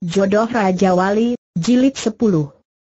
Jodoh Raja Wali, Jilid 10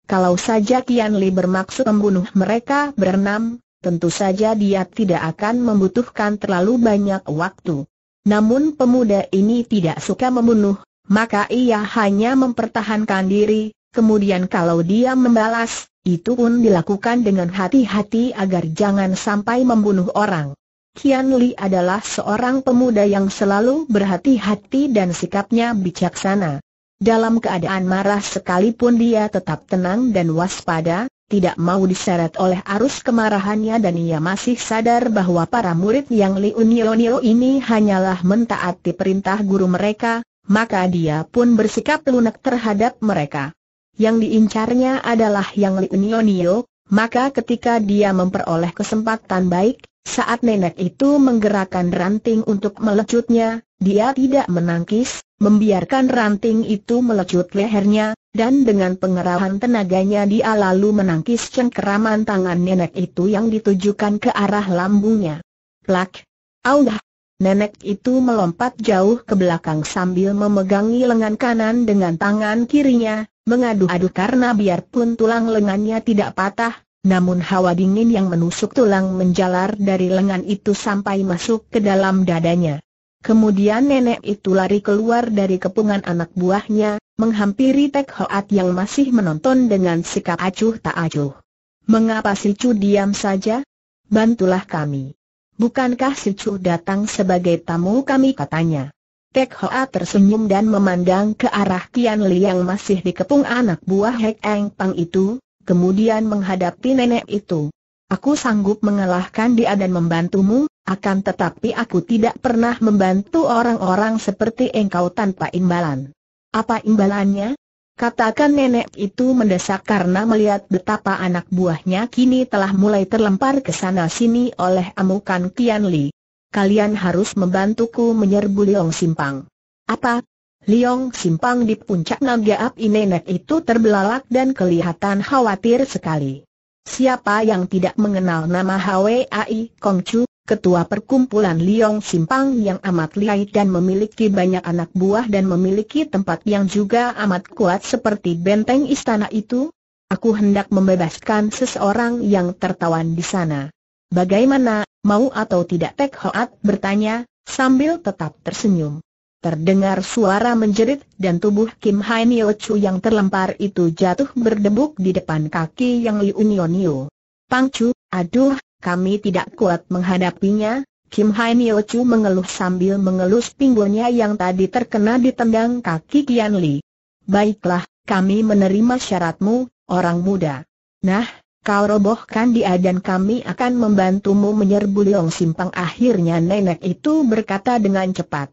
Kalau saja Kian Li bermaksud membunuh mereka berenam, tentu saja dia tidak akan membutuhkan terlalu banyak waktu. Namun pemuda ini tidak suka membunuh, maka ia hanya mempertahankan diri, kemudian kalau dia membalas, itu pun dilakukan dengan hati-hati agar jangan sampai membunuh orang. Kian Li adalah seorang pemuda yang selalu berhati-hati dan sikapnya bijaksana. Dalam keadaan marah sekalipun dia tetap tenang dan waspada, tidak mau diseret oleh arus kemarahannya dan ia masih sadar bahwa para murid yang Liunionio ini hanyalah mentaati perintah guru mereka, maka dia pun bersikap lunak terhadap mereka. Yang diincarnya adalah yang Liunionio, maka ketika dia memperoleh kesempatan baik, saat nenek itu menggerakkan ranting untuk melecutnya, dia tidak menangkis, membiarkan ranting itu melecut lehernya, dan dengan pengerahan tenaganya dia lalu menangkis cengkeraman tangan nenek itu yang ditujukan ke arah lambungnya. Plak! aulah, Nenek itu melompat jauh ke belakang sambil memegangi lengan kanan dengan tangan kirinya, mengadu-adu karena biarpun tulang lengannya tidak patah, namun hawa dingin yang menusuk tulang menjalar dari lengan itu sampai masuk ke dalam dadanya. Kemudian nenek itu lari keluar dari kepungan anak buahnya, menghampiri Tek Hoat yang masih menonton dengan sikap acuh tak acuh. Mengapa si Chu diam saja? Bantulah kami. Bukankah si Chu datang sebagai tamu kami katanya. Tek Hoat tersenyum dan memandang ke arah Kian Li yang masih dikepung anak buah Hek Eng Pang itu, kemudian menghadapi nenek itu. Aku sanggup mengalahkan dia dan membantumu, akan tetapi aku tidak pernah membantu orang-orang seperti engkau tanpa imbalan. Apa imbalannya? Katakan nenek itu mendesak karena melihat betapa anak buahnya kini telah mulai terlempar ke sana-sini oleh amukan Kian Li. Kalian harus membantuku menyerbu Liong Simpang. Apa? Liong Simpang di puncak naga api nenek itu terbelalak dan kelihatan khawatir sekali. Siapa yang tidak mengenal nama HWAI Chu, ketua perkumpulan Liong Simpang yang amat lihai dan memiliki banyak anak buah dan memiliki tempat yang juga amat kuat seperti benteng istana itu? Aku hendak membebaskan seseorang yang tertawan di sana. Bagaimana, mau atau tidak Tek Hoat bertanya, sambil tetap tersenyum. Terdengar suara menjerit dan tubuh Kim Hai Nio Chu yang terlempar itu jatuh berdebuk di depan kaki yang Liu Nio Nio. Pang Chu, aduh, kami tidak kuat menghadapinya. Kim Hai Nio Chu mengeluh sambil mengelus pinggulnya yang tadi terkena ditendang kaki Kian Li. Baiklah, kami menerima syaratmu, orang muda. Nah, kau robohkan dia dan kami akan membantumu menyerbu Leong Simpang. Akhirnya nenek itu berkata dengan cepat.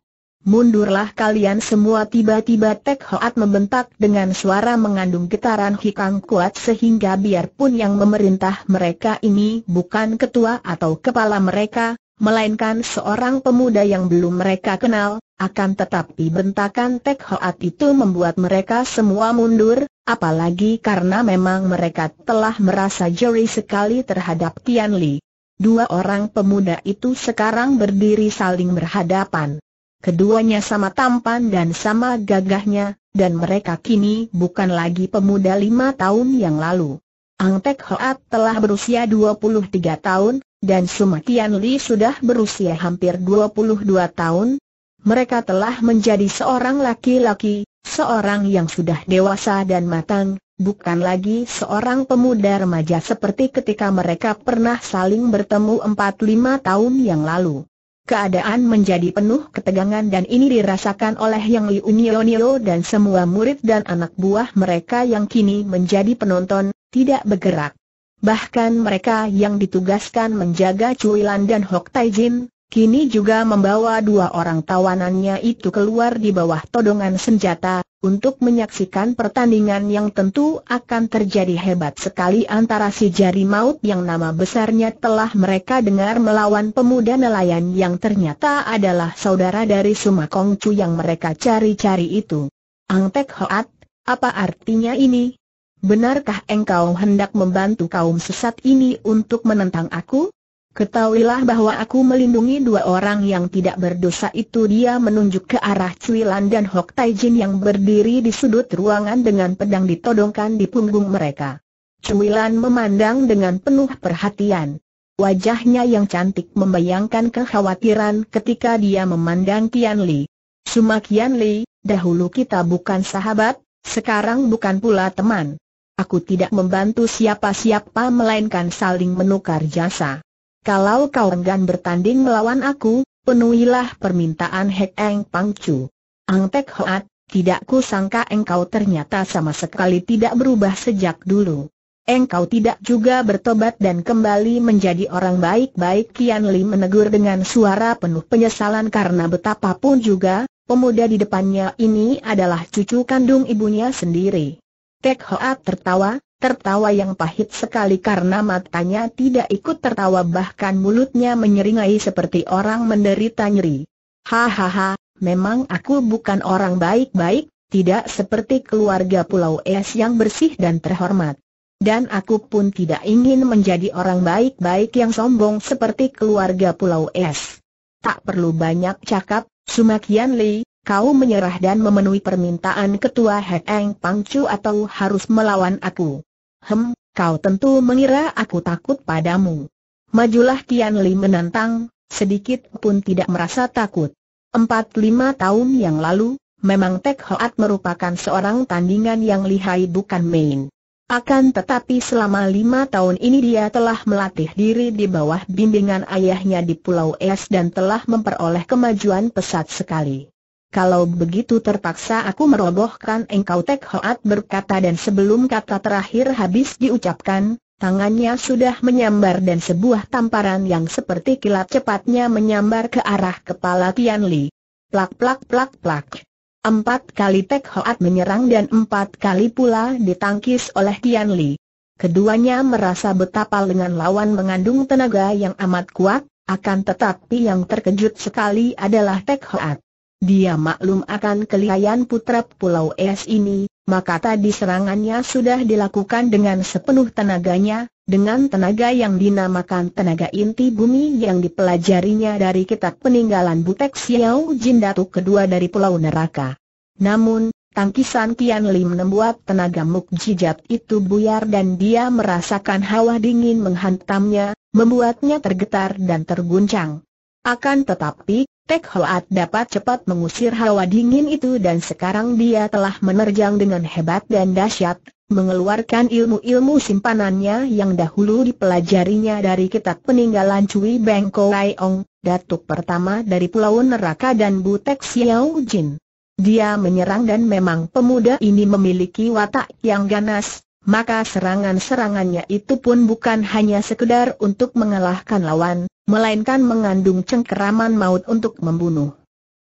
Mundurlah kalian semua tiba-tiba Tek Hoat membentak dengan suara mengandung getaran hikang kuat sehingga biarpun yang memerintah mereka ini bukan ketua atau kepala mereka, melainkan seorang pemuda yang belum mereka kenal, akan tetapi bentakan Tek Hoat itu membuat mereka semua mundur, apalagi karena memang mereka telah merasa jeri sekali terhadap Tian Li. Dua orang pemuda itu sekarang berdiri saling berhadapan. Keduanya sama tampan dan sama gagahnya, dan mereka kini bukan lagi pemuda lima tahun yang lalu. Ang Tek Hoat telah berusia 23 tahun, dan Sumatian Li sudah berusia hampir 22 tahun. Mereka telah menjadi seorang laki-laki, seorang yang sudah dewasa dan matang, bukan lagi seorang pemuda remaja seperti ketika mereka pernah saling bertemu 4-5 tahun yang lalu. Keadaan menjadi penuh ketegangan dan ini dirasakan oleh Yang Liu Nio dan semua murid dan anak buah mereka yang kini menjadi penonton, tidak bergerak. Bahkan mereka yang ditugaskan menjaga Cuilan dan Hok Tai Jin, kini juga membawa dua orang tawanannya itu keluar di bawah todongan senjata, untuk menyaksikan pertandingan yang tentu akan terjadi hebat sekali antara si jari maut yang nama besarnya telah mereka dengar melawan pemuda nelayan yang ternyata adalah saudara dari Sumakong Chu yang mereka cari-cari itu. Angtek Hoat, apa artinya ini? Benarkah engkau hendak membantu kaum sesat ini untuk menentang aku? Ketahuilah bahwa aku melindungi dua orang yang tidak berdosa itu Dia menunjuk ke arah Cui Lan dan Hok Tai Jin yang berdiri di sudut ruangan dengan pedang ditodongkan di punggung mereka Cui Lan memandang dengan penuh perhatian Wajahnya yang cantik membayangkan kekhawatiran ketika dia memandang Kian Li Suma Kian Li, dahulu kita bukan sahabat, sekarang bukan pula teman Aku tidak membantu siapa-siapa melainkan saling menukar jasa kalau kau enggan bertanding melawan aku, penuhilah permintaan Hek Eng Pang Chu. Ang Tek Hoat, tidak ku sangka engkau ternyata sama sekali tidak berubah sejak dulu. Engkau tidak juga bertobat dan kembali menjadi orang baik-baik Kian Li menegur dengan suara penuh penyesalan karena betapapun juga, pemuda di depannya ini adalah cucu kandung ibunya sendiri. Tek Hoat tertawa, tertawa yang pahit sekali karena matanya tidak ikut tertawa bahkan mulutnya menyeringai seperti orang menderita nyeri. Hahaha, memang aku bukan orang baik-baik, tidak seperti keluarga Pulau Es yang bersih dan terhormat. Dan aku pun tidak ingin menjadi orang baik-baik yang sombong seperti keluarga Pulau Es. Tak perlu banyak cakap, Sumakian Li, kau menyerah dan memenuhi permintaan ketua Heng Eng Pangcu atau harus melawan aku. Hem, kau tentu mengira aku takut padamu. Majulah Tian Li menantang, sedikit pun tidak merasa takut. Empat lima tahun yang lalu, memang Tek Hoat merupakan seorang tandingan yang lihai bukan main. Akan tetapi selama lima tahun ini dia telah melatih diri di bawah bimbingan ayahnya di Pulau Es dan telah memperoleh kemajuan pesat sekali kalau begitu terpaksa aku merobohkan engkau Tek Hoat berkata dan sebelum kata terakhir habis diucapkan, Tangannya sudah menyambar dan sebuah tamparan yang seperti kilat cepatnya menyambar ke arah kepala Tian Li. Plak plak plak plak. Empat kali Tek Hoat menyerang dan empat kali pula ditangkis oleh Tian Li. Keduanya merasa betapa lengan lawan mengandung tenaga yang amat kuat, akan tetapi yang terkejut sekali adalah Tek Hoat. Dia maklum akan kelihayan putra Pulau Es ini, maka tadi serangannya sudah dilakukan dengan sepenuh tenaganya, dengan tenaga yang dinamakan tenaga inti bumi yang dipelajarinya dari kitab peninggalan Butek Xiao Jin Datu kedua dari Pulau Neraka. Namun, tangkisan Tian Lim membuat tenaga mukjizat itu buyar dan dia merasakan hawa dingin menghantamnya, membuatnya tergetar dan terguncang. Akan tetapi, Tek Hoat dapat cepat mengusir hawa dingin itu dan sekarang dia telah menerjang dengan hebat dan dahsyat, mengeluarkan ilmu-ilmu simpanannya yang dahulu dipelajarinya dari kitab peninggalan Cui Beng Koai Ong, datuk pertama dari Pulau Neraka dan Butek Xiao Jin. Dia menyerang dan memang pemuda ini memiliki watak yang ganas, maka serangan-serangannya itu pun bukan hanya sekedar untuk mengalahkan lawan, melainkan mengandung cengkeraman maut untuk membunuh.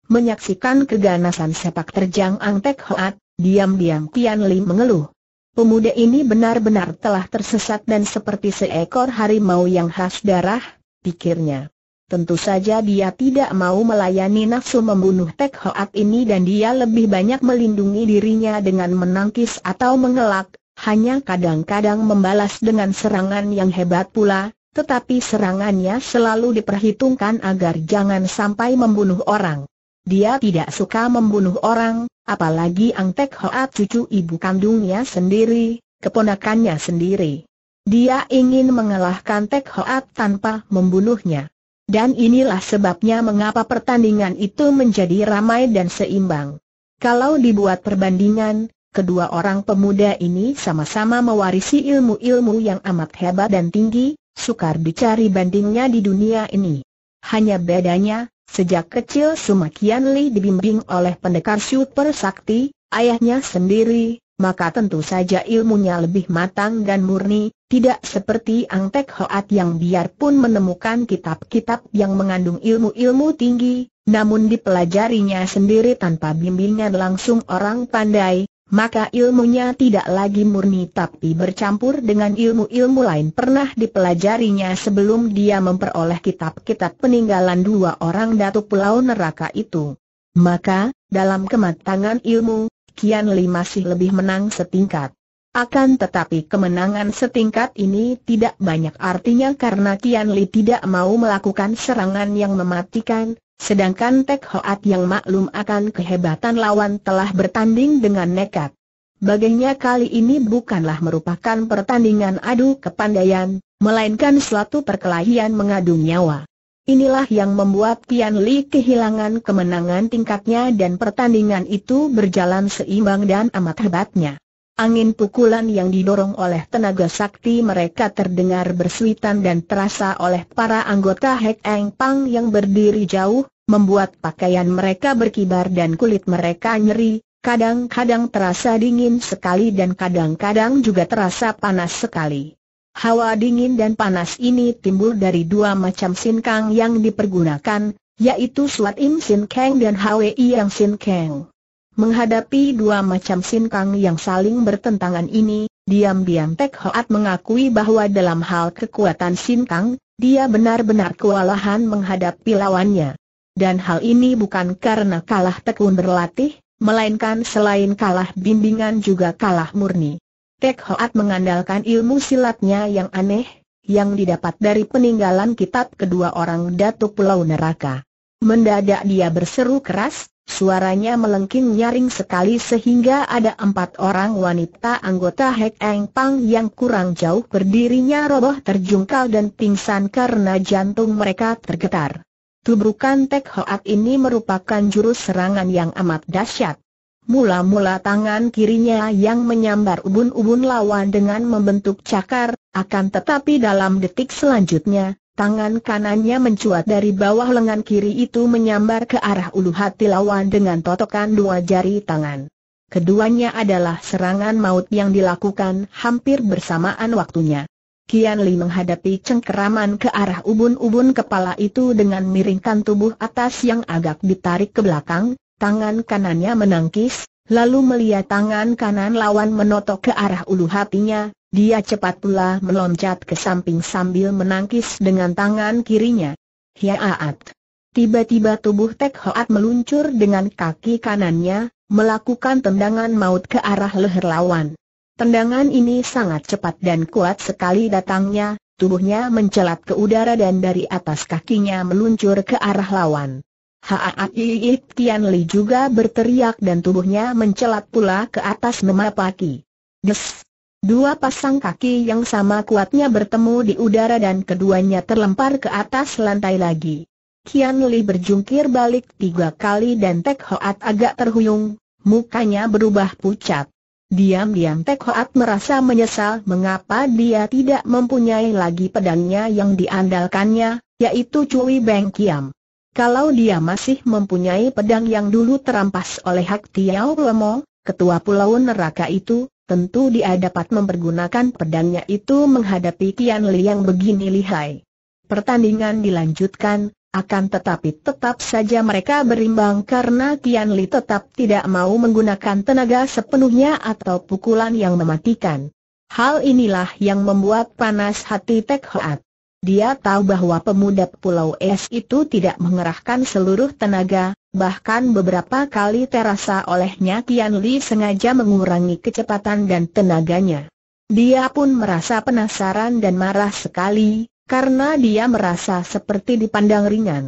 Menyaksikan keganasan sepak terjang Ang Tek Hoat, diam-diam Tian Li mengeluh. Pemuda ini benar-benar telah tersesat dan seperti seekor harimau yang khas darah, pikirnya. Tentu saja dia tidak mau melayani nafsu membunuh Tek Hoat ini dan dia lebih banyak melindungi dirinya dengan menangkis atau mengelak, hanya kadang-kadang membalas dengan serangan yang hebat pula, tetapi serangannya selalu diperhitungkan agar jangan sampai membunuh orang. Dia tidak suka membunuh orang, apalagi Ang Tek Hoat cucu ibu kandungnya sendiri, keponakannya sendiri. Dia ingin mengalahkan Tek Hoat tanpa membunuhnya. Dan inilah sebabnya mengapa pertandingan itu menjadi ramai dan seimbang. Kalau dibuat perbandingan, kedua orang pemuda ini sama-sama mewarisi ilmu-ilmu yang amat hebat dan tinggi, sukar dicari bandingnya di dunia ini. Hanya bedanya, sejak kecil Sumakian Li dibimbing oleh pendekar super sakti, ayahnya sendiri, maka tentu saja ilmunya lebih matang dan murni, tidak seperti Ang Tek Hoat yang biarpun menemukan kitab-kitab yang mengandung ilmu-ilmu tinggi, namun dipelajarinya sendiri tanpa bimbingan langsung orang pandai, maka ilmunya tidak lagi murni tapi bercampur dengan ilmu-ilmu lain pernah dipelajarinya sebelum dia memperoleh kitab-kitab peninggalan dua orang datu pulau neraka itu. Maka, dalam kematangan ilmu, Kian Li masih lebih menang setingkat. Akan tetapi kemenangan setingkat ini tidak banyak artinya karena Kianli Li tidak mau melakukan serangan yang mematikan, Sedangkan Tek Hoat yang maklum akan kehebatan lawan telah bertanding dengan nekat. Baginya kali ini bukanlah merupakan pertandingan adu kepandaian, melainkan suatu perkelahian mengadu nyawa. Inilah yang membuat Tian Li kehilangan kemenangan tingkatnya dan pertandingan itu berjalan seimbang dan amat hebatnya. Angin pukulan yang didorong oleh tenaga sakti mereka terdengar bersuitan dan terasa oleh para anggota Hek Eng Pang yang berdiri jauh, membuat pakaian mereka berkibar dan kulit mereka nyeri, kadang-kadang terasa dingin sekali dan kadang-kadang juga terasa panas sekali. Hawa dingin dan panas ini timbul dari dua macam sin kang yang dipergunakan, yaitu Suat Im Sin Kang dan Hwe Yang Sin Kang. Menghadapi dua macam sinkang yang saling bertentangan ini, diam-diam Tek Hoat mengakui bahwa dalam hal kekuatan sinkang, dia benar-benar kewalahan menghadapi lawannya. Dan hal ini bukan karena kalah tekun berlatih, melainkan selain kalah bimbingan juga kalah murni. Tek Hoat mengandalkan ilmu silatnya yang aneh, yang didapat dari peninggalan kitab kedua orang Datuk Pulau Neraka. Mendadak dia berseru keras, Suaranya melengking nyaring sekali sehingga ada empat orang wanita anggota Hek Eng Pang yang kurang jauh berdirinya roboh terjungkal dan pingsan karena jantung mereka tergetar. Tubrukan Tek Hoat ini merupakan jurus serangan yang amat dahsyat. Mula-mula tangan kirinya yang menyambar ubun-ubun lawan dengan membentuk cakar, akan tetapi dalam detik selanjutnya, Tangan kanannya mencuat dari bawah lengan kiri itu menyambar ke arah ulu hati lawan dengan totokan dua jari tangan. Keduanya adalah serangan maut yang dilakukan hampir bersamaan waktunya. Kian Li menghadapi cengkeraman ke arah ubun-ubun kepala itu dengan miringkan tubuh atas yang agak ditarik ke belakang, tangan kanannya menangkis, lalu melihat tangan kanan lawan menotok ke arah ulu hatinya, dia cepat pula meloncat ke samping sambil menangkis dengan tangan kirinya. Hiaat! Tiba-tiba tubuh Tek Hoat meluncur dengan kaki kanannya, melakukan tendangan maut ke arah leher lawan. Tendangan ini sangat cepat dan kuat sekali datangnya, tubuhnya mencelat ke udara dan dari atas kakinya meluncur ke arah lawan. Haai Tian Li juga berteriak dan tubuhnya mencelat pula ke atas memapaki. Des! Dua pasang kaki yang sama kuatnya bertemu di udara dan keduanya terlempar ke atas lantai lagi. Kian Li berjungkir balik tiga kali dan Tek Hoat agak terhuyung, mukanya berubah pucat. Diam-diam Tek Hoat merasa menyesal mengapa dia tidak mempunyai lagi pedangnya yang diandalkannya, yaitu Cui Beng Kiam. Kalau dia masih mempunyai pedang yang dulu terampas oleh Hak Tiao Lemo, ketua pulau neraka itu, tentu dia dapat mempergunakan pedangnya itu menghadapi Kian Li yang begini lihai. Pertandingan dilanjutkan, akan tetapi tetap saja mereka berimbang karena Kian Li tetap tidak mau menggunakan tenaga sepenuhnya atau pukulan yang mematikan. Hal inilah yang membuat panas hati Tek Hoat. Dia tahu bahwa pemuda Pulau Es itu tidak mengerahkan seluruh tenaga, Bahkan beberapa kali terasa olehnya Tian Li sengaja mengurangi kecepatan dan tenaganya. Dia pun merasa penasaran dan marah sekali, karena dia merasa seperti dipandang ringan.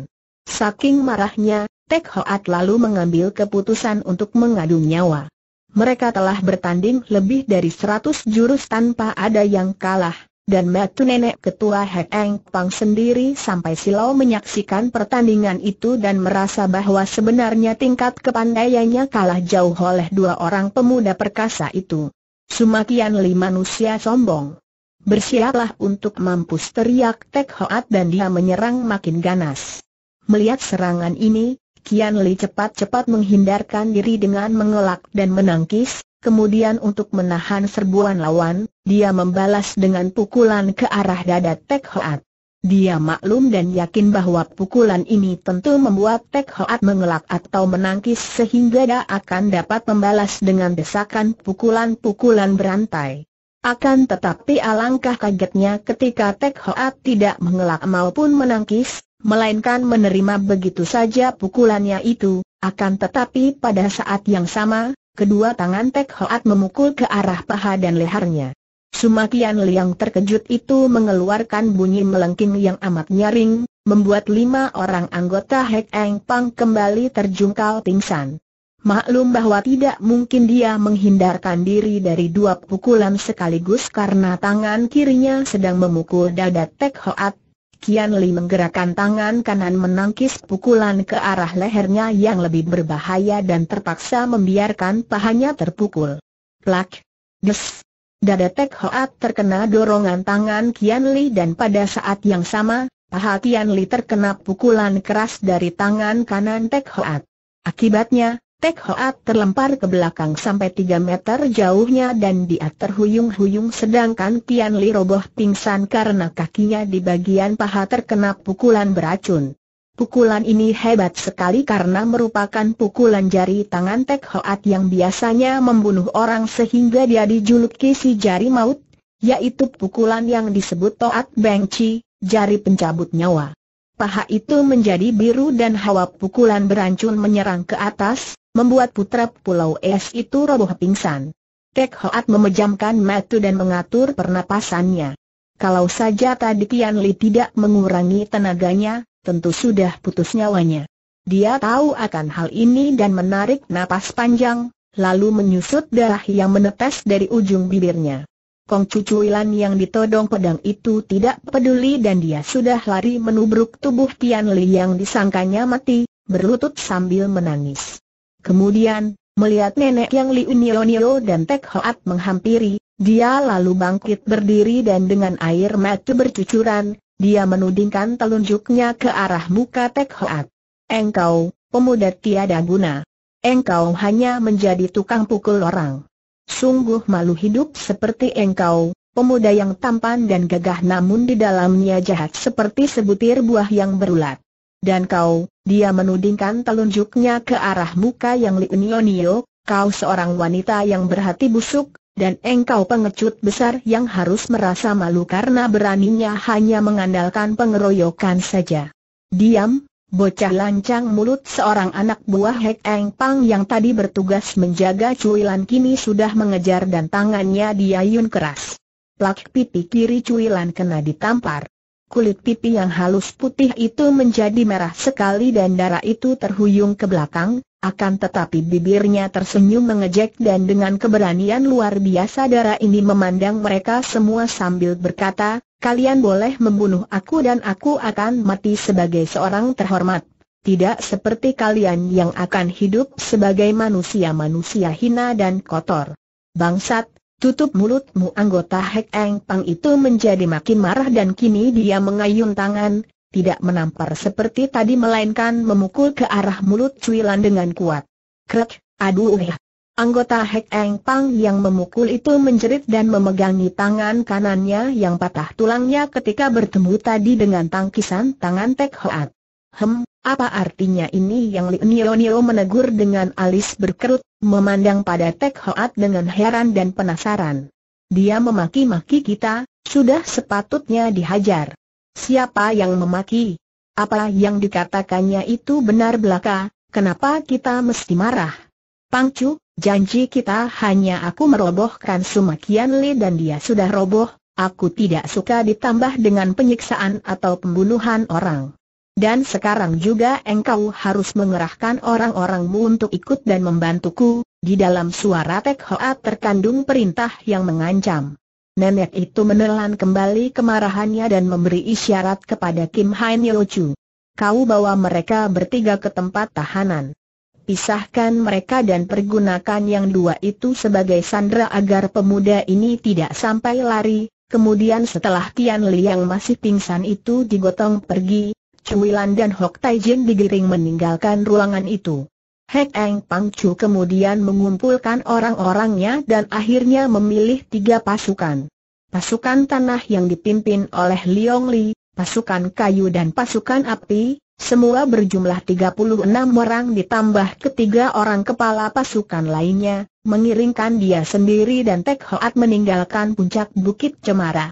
Saking marahnya, Tek Hoat lalu mengambil keputusan untuk mengadu nyawa. Mereka telah bertanding lebih dari seratus jurus tanpa ada yang kalah, dan Matu Nenek Ketua Hek Eng Pang sendiri sampai silau menyaksikan pertandingan itu dan merasa bahwa sebenarnya tingkat kepandaiannya kalah jauh oleh dua orang pemuda perkasa itu. Sumakian Li manusia sombong. Bersiaplah untuk mampus teriak Tek Hoat dan dia menyerang makin ganas. Melihat serangan ini, Kian Li cepat-cepat menghindarkan diri dengan mengelak dan menangkis, kemudian untuk menahan serbuan lawan, dia membalas dengan pukulan ke arah dada Tek Hoat. Dia maklum dan yakin bahwa pukulan ini tentu membuat Tek Hoat mengelak atau menangkis sehingga dia akan dapat membalas dengan desakan pukulan-pukulan berantai. Akan tetapi alangkah kagetnya ketika Tek Hoat tidak mengelak maupun menangkis, melainkan menerima begitu saja pukulannya itu, akan tetapi pada saat yang sama, kedua tangan Tek Hoat memukul ke arah paha dan lehernya. Sumakian Liang terkejut itu mengeluarkan bunyi melengking yang amat nyaring, membuat lima orang anggota Hek Eng Pang kembali terjungkal pingsan. Maklum bahwa tidak mungkin dia menghindarkan diri dari dua pukulan sekaligus karena tangan kirinya sedang memukul dada Tek Hoat, Kian Li menggerakkan tangan kanan menangkis pukulan ke arah lehernya yang lebih berbahaya dan terpaksa membiarkan pahanya terpukul. Plak! Des! Dada Tek Hoat terkena dorongan tangan Kian Li dan pada saat yang sama, paha Kian Li terkena pukulan keras dari tangan kanan Tek Hoat. Akibatnya, Tek Hoat terlempar ke belakang sampai 3 meter jauhnya dan dia terhuyung-huyung sedangkan Pian Li roboh pingsan karena kakinya di bagian paha terkena pukulan beracun. Pukulan ini hebat sekali karena merupakan pukulan jari tangan Tek Hoat yang biasanya membunuh orang sehingga dia dijuluki si jari maut, yaitu pukulan yang disebut Toat Beng Chi, jari pencabut nyawa. Paha itu menjadi biru dan hawa pukulan beracun menyerang ke atas, membuat putra Pulau Es itu roboh pingsan. Tek Hoat memejamkan mata dan mengatur pernapasannya. Kalau saja tadi Tian Li tidak mengurangi tenaganya, tentu sudah putus nyawanya. Dia tahu akan hal ini dan menarik napas panjang, lalu menyusut darah yang menetes dari ujung bibirnya. Kong cucuilan yang ditodong pedang itu tidak peduli dan dia sudah lari menubruk tubuh Tian Li yang disangkanya mati, berlutut sambil menangis. Kemudian, melihat nenek yang Liu Nio Nio dan Tek Hoat menghampiri, dia lalu bangkit berdiri dan dengan air mata bercucuran, dia menudingkan telunjuknya ke arah muka Tek Hoat. Engkau, pemuda tiada guna. Engkau hanya menjadi tukang pukul orang. Sungguh malu hidup seperti engkau, pemuda yang tampan dan gagah namun di dalamnya jahat seperti sebutir buah yang berulat. Dan kau, dia menudingkan telunjuknya ke arah muka yang Liunionio, kau seorang wanita yang berhati busuk, dan engkau pengecut besar yang harus merasa malu karena beraninya hanya mengandalkan pengeroyokan saja. Diam, bocah lancang mulut seorang anak buah Hek Eng Pang yang tadi bertugas menjaga cuilan kini sudah mengejar dan tangannya diayun keras. Plak pipi kiri cuilan kena ditampar kulit pipi yang halus putih itu menjadi merah sekali dan darah itu terhuyung ke belakang, akan tetapi bibirnya tersenyum mengejek dan dengan keberanian luar biasa darah ini memandang mereka semua sambil berkata, kalian boleh membunuh aku dan aku akan mati sebagai seorang terhormat. Tidak seperti kalian yang akan hidup sebagai manusia-manusia hina dan kotor. Bangsat, Tutup mulutmu anggota Hek Eng Pang itu menjadi makin marah dan kini dia mengayun tangan, tidak menampar seperti tadi melainkan memukul ke arah mulut Cui Lan dengan kuat. Krek, aduh ya. Anggota Hek Eng Pang yang memukul itu menjerit dan memegangi tangan kanannya yang patah tulangnya ketika bertemu tadi dengan tangkisan tangan Tek Hoat. Hem, apa artinya ini yang Nio Nio menegur dengan alis berkerut, memandang pada Tek Hoat dengan heran dan penasaran. Dia memaki-maki kita, sudah sepatutnya dihajar. Siapa yang memaki? Apa yang dikatakannya itu benar belaka, kenapa kita mesti marah? Pangcu, janji kita hanya aku merobohkan Sumakian Li dan dia sudah roboh, aku tidak suka ditambah dengan penyiksaan atau pembunuhan orang. Dan sekarang juga engkau harus mengerahkan orang-orangmu untuk ikut dan membantuku, di dalam suara Tek Hoa terkandung perintah yang mengancam. Nenek itu menelan kembali kemarahannya dan memberi isyarat kepada Kim Hain Yochu. Kau bawa mereka bertiga ke tempat tahanan. Pisahkan mereka dan pergunakan yang dua itu sebagai sandera agar pemuda ini tidak sampai lari. Kemudian setelah Tian Li yang masih pingsan itu digotong pergi, Cuilan dan Hok Tai digiring meninggalkan ruangan itu. Hek Eng Pang Chu kemudian mengumpulkan orang-orangnya dan akhirnya memilih tiga pasukan. Pasukan tanah yang dipimpin oleh Liong Li, pasukan kayu dan pasukan api, semua berjumlah 36 orang ditambah ketiga orang kepala pasukan lainnya, mengiringkan dia sendiri dan Tek Hoat meninggalkan puncak Bukit Cemara.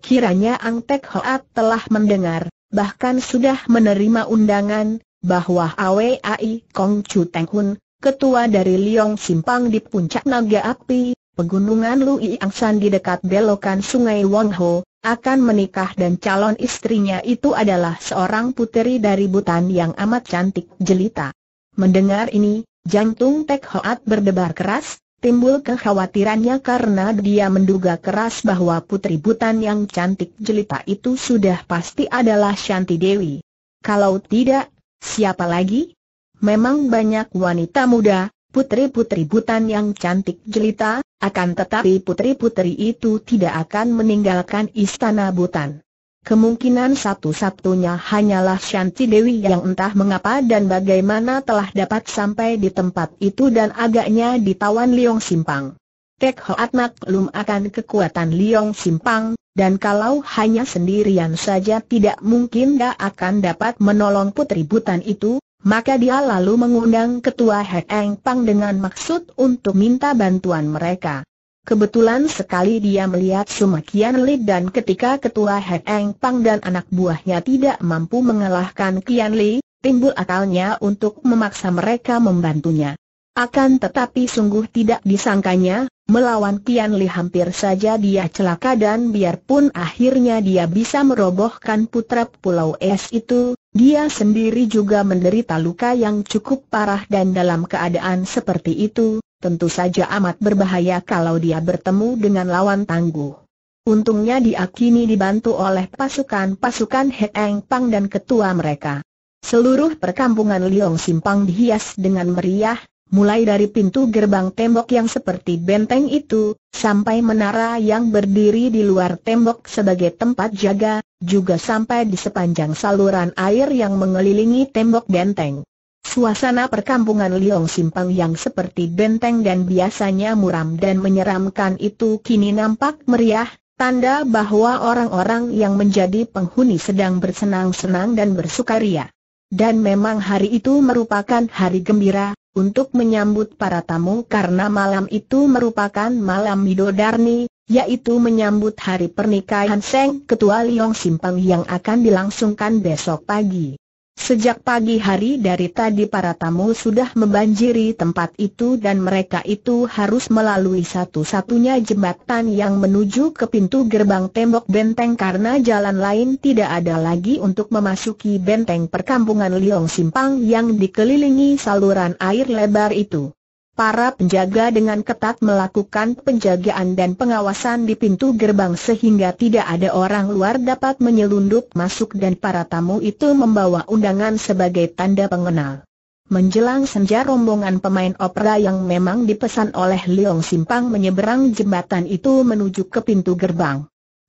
Kiranya Ang Tek Hoat telah mendengar, bahkan sudah menerima undangan, bahwa AWAI Kong Chu Teng Hun, ketua dari Liong Simpang di puncak Naga Api, pegunungan Lui Angsan di dekat belokan sungai Wong Ho, akan menikah dan calon istrinya itu adalah seorang puteri dari Butan yang amat cantik jelita. Mendengar ini, jantung Tek Hoat berdebar keras, timbul kekhawatirannya karena dia menduga keras bahwa putri butan yang cantik jelita itu sudah pasti adalah Shanti Dewi. Kalau tidak, siapa lagi? Memang banyak wanita muda, putri-putri butan yang cantik jelita, akan tetapi putri-putri itu tidak akan meninggalkan istana butan. Kemungkinan satu-satunya hanyalah Shanti Dewi yang entah mengapa dan bagaimana telah dapat sampai di tempat itu dan agaknya ditawan Liong Simpang. Tek Hoat maklum akan kekuatan Liong Simpang, dan kalau hanya sendirian saja tidak mungkin dia akan dapat menolong putri butan itu, maka dia lalu mengundang ketua Heng Pang dengan maksud untuk minta bantuan mereka. Kebetulan sekali dia melihat Sumakian Li dan ketika ketua Hek Eng Pang dan anak buahnya tidak mampu mengalahkan Kian Li, timbul akalnya untuk memaksa mereka membantunya. Akan tetapi sungguh tidak disangkanya, melawan Kian Li hampir saja dia celaka dan biarpun akhirnya dia bisa merobohkan putra Pulau Es itu, dia sendiri juga menderita luka yang cukup parah dan dalam keadaan seperti itu, tentu saja amat berbahaya kalau dia bertemu dengan lawan tangguh. Untungnya dia kini dibantu oleh pasukan-pasukan Eng Pang dan ketua mereka. Seluruh perkampungan Liong Simpang dihias dengan meriah, mulai dari pintu gerbang tembok yang seperti benteng itu, sampai menara yang berdiri di luar tembok sebagai tempat jaga, juga sampai di sepanjang saluran air yang mengelilingi tembok benteng. Suasana perkampungan Liong Simpang yang seperti benteng dan biasanya muram dan menyeramkan itu kini nampak meriah, tanda bahwa orang-orang yang menjadi penghuni sedang bersenang-senang dan bersukaria. Dan memang hari itu merupakan hari gembira, untuk menyambut para tamu karena malam itu merupakan malam Midodarni, yaitu menyambut hari pernikahan Seng Ketua Liong Simpang yang akan dilangsungkan besok pagi. Sejak pagi hari dari tadi para tamu sudah membanjiri tempat itu dan mereka itu harus melalui satu-satunya jembatan yang menuju ke pintu gerbang tembok benteng karena jalan lain tidak ada lagi untuk memasuki benteng perkampungan Liong Simpang yang dikelilingi saluran air lebar itu. Para penjaga dengan ketat melakukan penjagaan dan pengawasan di pintu gerbang sehingga tidak ada orang luar dapat menyelundup masuk dan para tamu itu membawa undangan sebagai tanda pengenal. Menjelang senja rombongan pemain opera yang memang dipesan oleh Leong Simpang menyeberang jembatan itu menuju ke pintu gerbang.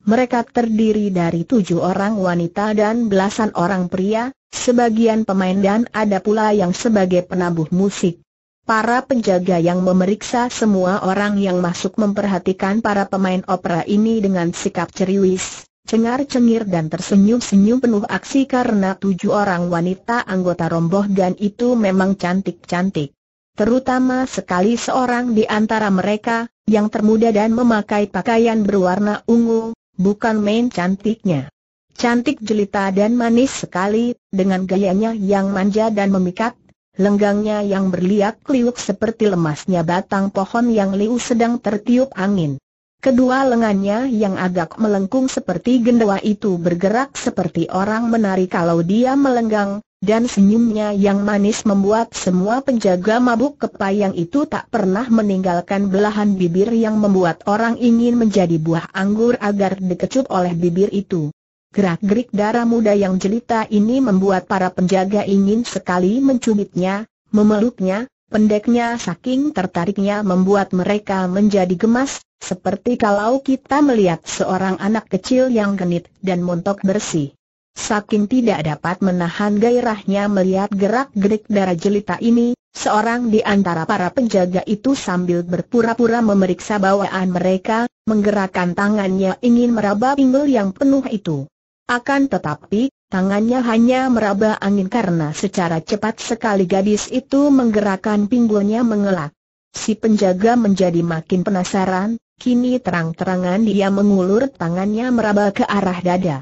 Mereka terdiri dari tujuh orang wanita dan belasan orang pria, sebagian pemain dan ada pula yang sebagai penabuh musik. Para penjaga yang memeriksa semua orang yang masuk memperhatikan para pemain opera ini dengan sikap ceriwis, cengar-cengir dan tersenyum-senyum penuh aksi karena tujuh orang wanita anggota rombong dan itu memang cantik-cantik. Terutama sekali seorang di antara mereka, yang termuda dan memakai pakaian berwarna ungu, bukan main cantiknya. Cantik jelita dan manis sekali, dengan gayanya yang manja dan memikat, lenggangnya yang berliak kliuk seperti lemasnya batang pohon yang liu sedang tertiup angin. Kedua lengannya yang agak melengkung seperti gendewa itu bergerak seperti orang menari kalau dia melenggang, dan senyumnya yang manis membuat semua penjaga mabuk kepayang itu tak pernah meninggalkan belahan bibir yang membuat orang ingin menjadi buah anggur agar dikecup oleh bibir itu. Gerak-gerik darah muda yang jelita ini membuat para penjaga ingin sekali mencubitnya, memeluknya, pendeknya saking tertariknya membuat mereka menjadi gemas, seperti kalau kita melihat seorang anak kecil yang genit dan montok bersih. Saking tidak dapat menahan gairahnya melihat gerak-gerik darah jelita ini, seorang di antara para penjaga itu sambil berpura-pura memeriksa bawaan mereka, menggerakkan tangannya ingin meraba pinggul yang penuh itu. Akan tetapi, tangannya hanya meraba angin karena secara cepat sekali gadis itu menggerakkan pinggulnya mengelak. Si penjaga menjadi makin penasaran, kini terang-terangan dia mengulur tangannya meraba ke arah dada.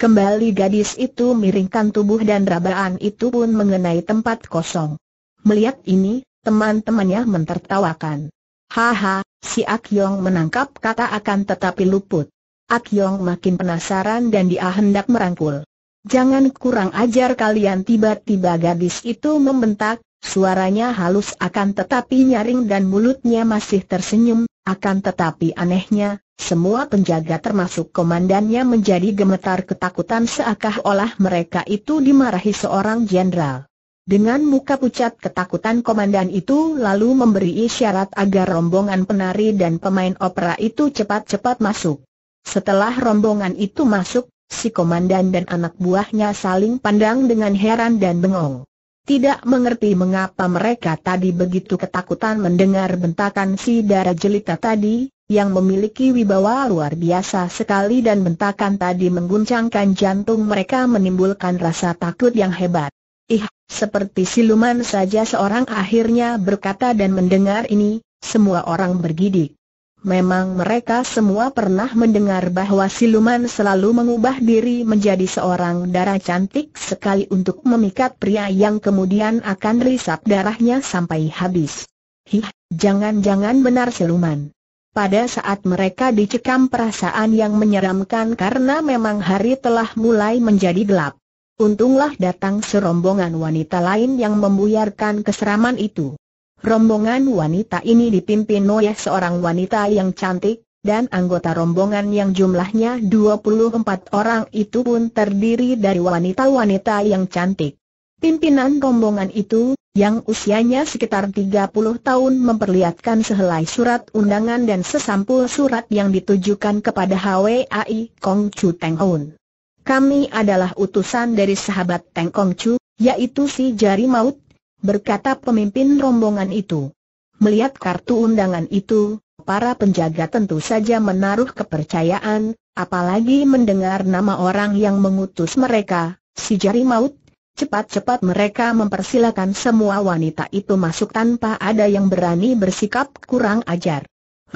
Kembali gadis itu miringkan tubuh dan rabaan itu pun mengenai tempat kosong. Melihat ini, teman-temannya mentertawakan. Haha, si Akyong menangkap kata akan tetapi luput. Ak Yong makin penasaran dan dia hendak merangkul. Jangan kurang ajar kalian tiba-tiba gadis itu membentak, suaranya halus akan tetapi nyaring dan mulutnya masih tersenyum, akan tetapi anehnya, semua penjaga termasuk komandannya menjadi gemetar ketakutan seakah-olah mereka itu dimarahi seorang jenderal. Dengan muka pucat ketakutan komandan itu lalu memberi isyarat agar rombongan penari dan pemain opera itu cepat-cepat masuk. Setelah rombongan itu masuk, si komandan dan anak buahnya saling pandang dengan heran dan bengong. Tidak mengerti mengapa mereka tadi begitu ketakutan mendengar bentakan si darah jelita tadi, yang memiliki wibawa luar biasa sekali dan bentakan tadi mengguncangkan jantung mereka menimbulkan rasa takut yang hebat. Ih, seperti siluman saja seorang akhirnya berkata dan mendengar ini, semua orang bergidik. Memang mereka semua pernah mendengar bahwa siluman selalu mengubah diri menjadi seorang darah cantik sekali untuk memikat pria yang kemudian akan risap darahnya sampai habis. Hih, jangan-jangan benar siluman. Pada saat mereka dicekam perasaan yang menyeramkan karena memang hari telah mulai menjadi gelap. Untunglah datang serombongan wanita lain yang membuyarkan keseraman itu. Rombongan wanita ini dipimpin oleh seorang wanita yang cantik, dan anggota rombongan yang jumlahnya 24 orang itu pun terdiri dari wanita-wanita yang cantik. Pimpinan rombongan itu, yang usianya sekitar 30 tahun memperlihatkan sehelai surat undangan dan sesampul surat yang ditujukan kepada HWAI Kong Chu Teng Hoon. Kami adalah utusan dari sahabat Teng Kong Chu, yaitu si jari maut berkata pemimpin rombongan itu. Melihat kartu undangan itu, para penjaga tentu saja menaruh kepercayaan, apalagi mendengar nama orang yang mengutus mereka, si jari maut. Cepat-cepat mereka mempersilakan semua wanita itu masuk tanpa ada yang berani bersikap kurang ajar.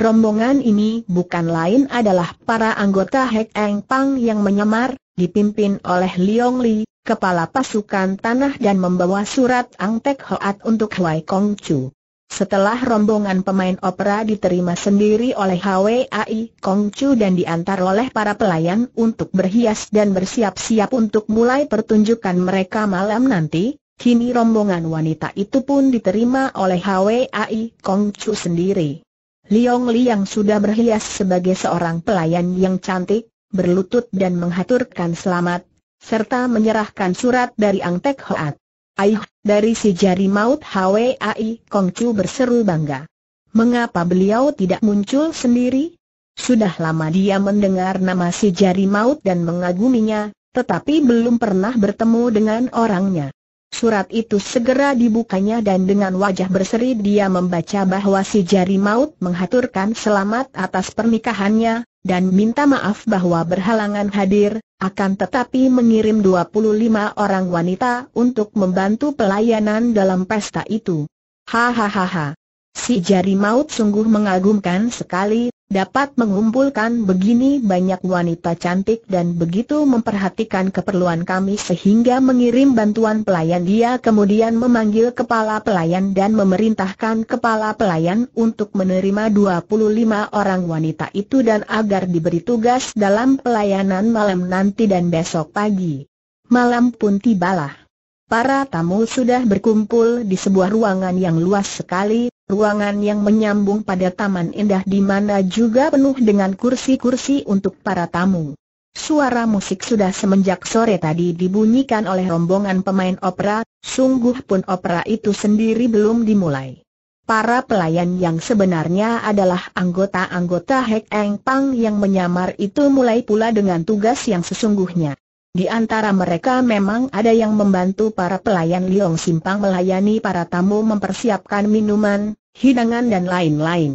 Rombongan ini bukan lain adalah para anggota Hek Eng Pang yang menyamar, dipimpin oleh Liong Li, kepala pasukan tanah dan membawa surat Ang Tek Hoat untuk Hwai Kong Chu. Setelah rombongan pemain opera diterima sendiri oleh HWAI Kong Chu dan diantar oleh para pelayan untuk berhias dan bersiap-siap untuk mulai pertunjukan mereka malam nanti, kini rombongan wanita itu pun diterima oleh HWAI Kong Chu sendiri. Liong Li yang sudah berhias sebagai seorang pelayan yang cantik, berlutut dan menghaturkan selamat, serta menyerahkan surat dari Ang Tek Hoat. Aih, dari si jari maut HWAI Kong Chu berseru bangga. Mengapa beliau tidak muncul sendiri? Sudah lama dia mendengar nama si jari maut dan mengaguminya, tetapi belum pernah bertemu dengan orangnya. Surat itu segera dibukanya dan dengan wajah berseri dia membaca bahwa si jari maut menghaturkan selamat atas pernikahannya, dan minta maaf bahwa berhalangan hadir, akan tetapi mengirim 25 orang wanita untuk membantu pelayanan dalam pesta itu. Hahaha. Si jari maut sungguh mengagumkan sekali, dapat mengumpulkan begini banyak wanita cantik dan begitu memperhatikan keperluan kami sehingga mengirim bantuan pelayan dia kemudian memanggil kepala pelayan dan memerintahkan kepala pelayan untuk menerima 25 orang wanita itu dan agar diberi tugas dalam pelayanan malam nanti dan besok pagi. Malam pun tibalah. Para tamu sudah berkumpul di sebuah ruangan yang luas sekali, ruangan yang menyambung pada taman indah di mana juga penuh dengan kursi-kursi untuk para tamu. Suara musik sudah semenjak sore tadi dibunyikan oleh rombongan pemain opera, sungguh pun opera itu sendiri belum dimulai. Para pelayan yang sebenarnya adalah anggota-anggota Hek Eng Pang yang menyamar itu mulai pula dengan tugas yang sesungguhnya. Di antara mereka memang ada yang membantu para pelayan Liong Simpang melayani para tamu mempersiapkan minuman, hidangan dan lain-lain.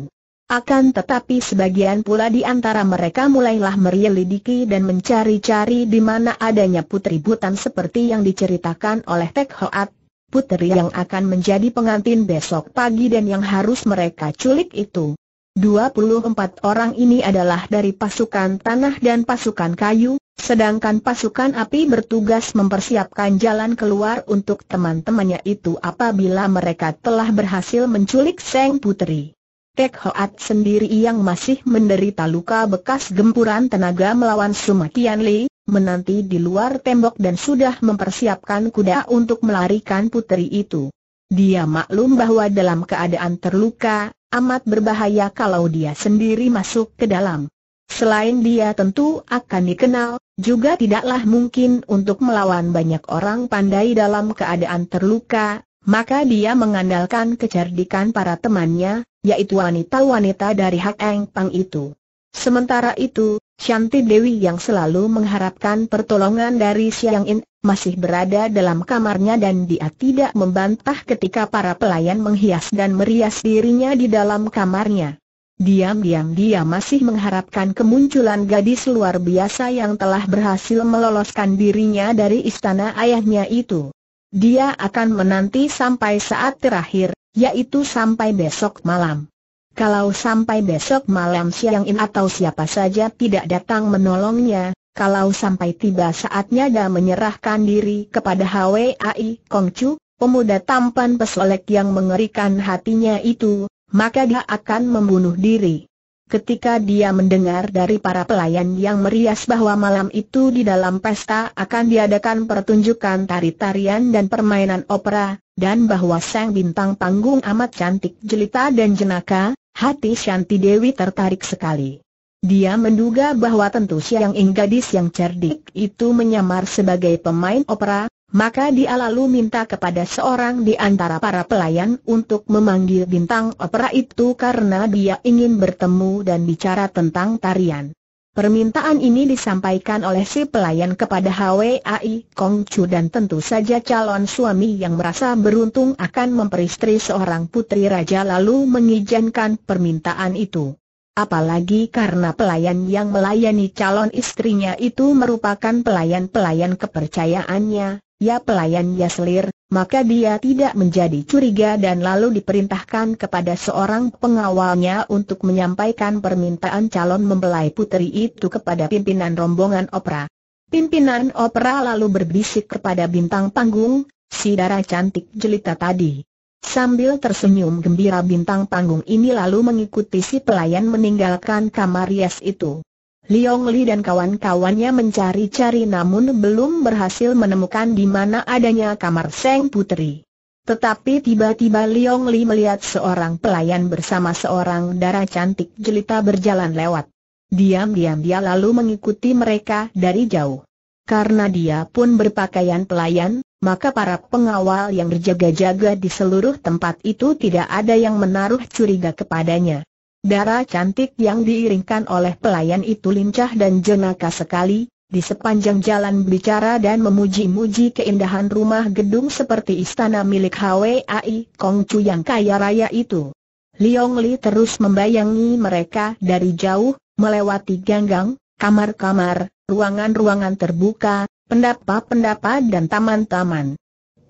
Akan tetapi sebagian pula di antara mereka mulailah menyelidiki dan mencari-cari di mana adanya putri butan seperti yang diceritakan oleh Tek Hoat, putri yang akan menjadi pengantin besok pagi dan yang harus mereka culik itu. 24 orang ini adalah dari pasukan tanah dan pasukan kayu, sedangkan pasukan api bertugas mempersiapkan jalan keluar untuk teman-temannya itu apabila mereka telah berhasil menculik Seng Putri. Tek Hoat sendiri yang masih menderita luka bekas gempuran tenaga melawan Sumatian Li, menanti di luar tembok dan sudah mempersiapkan kuda untuk melarikan putri itu. Dia maklum bahwa dalam keadaan terluka, amat berbahaya kalau dia sendiri masuk ke dalam. Selain dia tentu akan dikenal, juga tidaklah mungkin untuk melawan banyak orang pandai dalam keadaan terluka, maka dia mengandalkan kecerdikan para temannya, yaitu wanita-wanita dari Hak Eng Pang itu. Sementara itu, Shanti Dewi yang selalu mengharapkan pertolongan dari Siang In, masih berada dalam kamarnya dan dia tidak membantah ketika para pelayan menghias dan merias dirinya di dalam kamarnya. Diam-diam dia masih mengharapkan kemunculan gadis luar biasa yang telah berhasil meloloskan dirinya dari istana ayahnya itu. Dia akan menanti sampai saat terakhir, yaitu sampai besok malam. Kalau sampai besok malam Siang In atau siapa saja tidak datang menolongnya, kalau sampai tiba saatnya dia menyerahkan diri kepada HWAI Kongcu, pemuda tampan pesolek yang mengerikan hatinya itu, maka dia akan membunuh diri. Ketika dia mendengar dari para pelayan yang merias bahwa malam itu di dalam pesta akan diadakan pertunjukan tari-tarian dan permainan opera, dan bahwa sang bintang panggung amat cantik jelita dan jenaka, Hati Shanti Dewi tertarik sekali. Dia menduga bahwa tentu Siang Ing gadis yang cerdik itu menyamar sebagai pemain opera, maka dia lalu minta kepada seorang di antara para pelayan untuk memanggil bintang opera itu karena dia ingin bertemu dan bicara tentang tarian. Permintaan ini disampaikan oleh si pelayan kepada HWAI Kong Chu dan tentu saja calon suami yang merasa beruntung akan memperistri seorang putri raja lalu mengizinkan permintaan itu. Apalagi karena pelayan yang melayani calon istrinya itu merupakan pelayan-pelayan kepercayaannya, ya pelayan Yaslir, maka dia tidak menjadi curiga dan lalu diperintahkan kepada seorang pengawalnya untuk menyampaikan permintaan calon membelai putri itu kepada pimpinan rombongan opera. Pimpinan opera lalu berbisik kepada bintang panggung, si darah cantik jelita tadi. Sambil tersenyum gembira bintang panggung ini lalu mengikuti si pelayan meninggalkan kamar rias itu. Liong Li dan kawan-kawannya mencari-cari namun belum berhasil menemukan di mana adanya kamar Seng Putri. Tetapi tiba-tiba Liong Li melihat seorang pelayan bersama seorang darah cantik jelita berjalan lewat. Diam-diam dia lalu mengikuti mereka dari jauh. Karena dia pun berpakaian pelayan, maka para pengawal yang berjaga-jaga di seluruh tempat itu tidak ada yang menaruh curiga kepadanya. Darah cantik yang diiringkan oleh pelayan itu lincah dan jenaka sekali, di sepanjang jalan berbicara dan memuji-muji keindahan rumah gedung seperti istana milik HWAI Chu yang kaya raya itu. Liong Li terus membayangi mereka dari jauh, melewati ganggang, kamar-kamar, ruangan-ruangan terbuka, pendapa-pendapa dan taman-taman.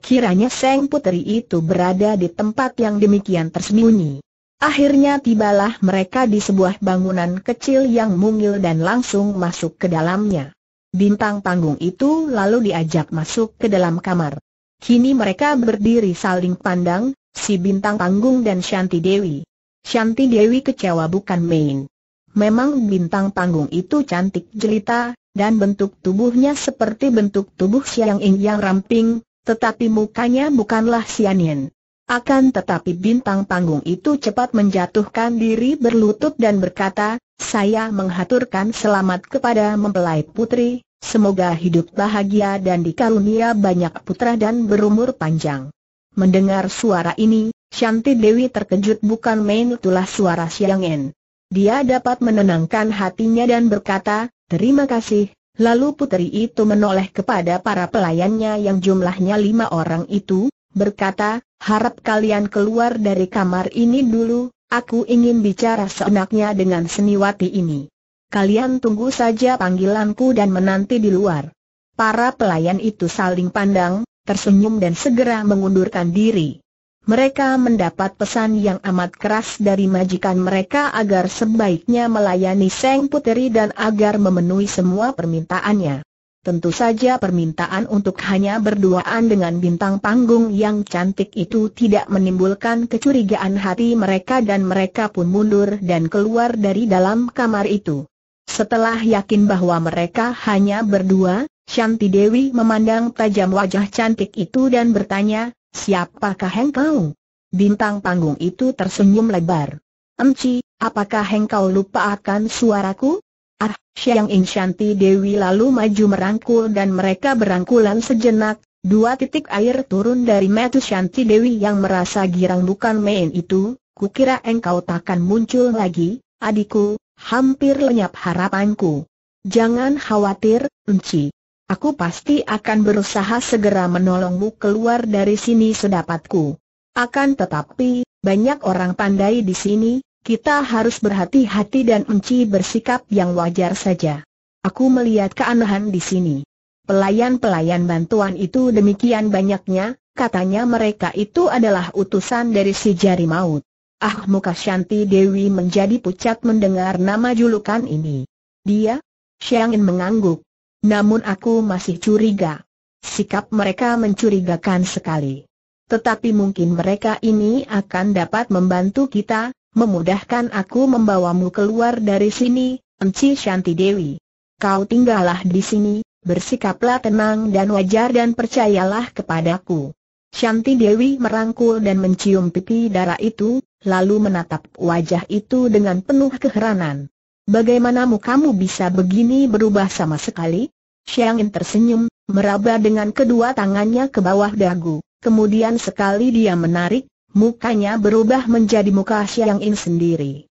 Kiranya Seng Putri itu berada di tempat yang demikian tersembunyi. Akhirnya tibalah mereka di sebuah bangunan kecil yang mungil dan langsung masuk ke dalamnya. Bintang panggung itu lalu diajak masuk ke dalam kamar. Kini mereka berdiri saling pandang, si bintang panggung dan Shanti Dewi. Shanti Dewi kecewa bukan main. Memang bintang panggung itu cantik jelita, dan bentuk tubuhnya seperti bentuk tubuh Siang Ing yang ramping, tetapi mukanya bukanlah Sianian. Akan tetapi bintang panggung itu cepat menjatuhkan diri berlutut dan berkata, saya menghaturkan selamat kepada mempelai putri, semoga hidup bahagia dan dikarunia banyak putra dan berumur panjang. Mendengar suara ini, Shanti Dewi terkejut bukan main itulah suara Siangen. Dia dapat menenangkan hatinya dan berkata, terima kasih, lalu putri itu menoleh kepada para pelayannya yang jumlahnya lima orang itu, berkata, harap kalian keluar dari kamar ini dulu, aku ingin bicara seenaknya dengan Seniwati ini. Kalian tunggu saja panggilanku dan menanti di luar. Para pelayan itu saling pandang, tersenyum dan segera mengundurkan diri. Mereka mendapat pesan yang amat keras dari majikan mereka agar sebaiknya melayani Seng Puteri dan agar memenuhi semua permintaannya. Tentu saja permintaan untuk hanya berduaan dengan bintang panggung yang cantik itu tidak menimbulkan kecurigaan hati mereka dan mereka pun mundur dan keluar dari dalam kamar itu. Setelah yakin bahwa mereka hanya berdua, Shanti Dewi memandang tajam wajah cantik itu dan bertanya, siapakah engkau? Bintang panggung itu tersenyum lebar. Emci, apakah engkau lupa akan suaraku? Ah, Xiang Shanti Dewi lalu maju merangkul dan mereka berangkulan sejenak, dua titik air turun dari metu Shanti Dewi yang merasa girang bukan main itu, kukira engkau takkan muncul lagi, adikku, hampir lenyap harapanku. Jangan khawatir, Enci. Aku pasti akan berusaha segera menolongmu keluar dari sini sedapatku. Akan tetapi, banyak orang pandai di sini, kita harus berhati-hati dan Enci bersikap yang wajar saja. Aku melihat keanehan di sini. Pelayan-pelayan bantuan itu demikian banyaknya, katanya mereka itu adalah utusan dari si jari maut. Ah muka Shanti Dewi menjadi pucat mendengar nama julukan ini. Dia? Xiangin mengangguk. Namun aku masih curiga. Sikap mereka mencurigakan sekali. Tetapi mungkin mereka ini akan dapat membantu kita, memudahkan aku membawamu keluar dari sini, Enci Shanti Dewi. Kau tinggallah di sini, bersikaplah tenang dan wajar dan percayalah kepadaku. Shanti Dewi merangkul dan mencium pipi darah itu, lalu menatap wajah itu dengan penuh keheranan. Bagaimanamu kamu bisa begini berubah sama sekali? Xiangin tersenyum, meraba dengan kedua tangannya ke bawah dagu, kemudian sekali dia menarik, mukanya berubah menjadi muka siang In sendiri.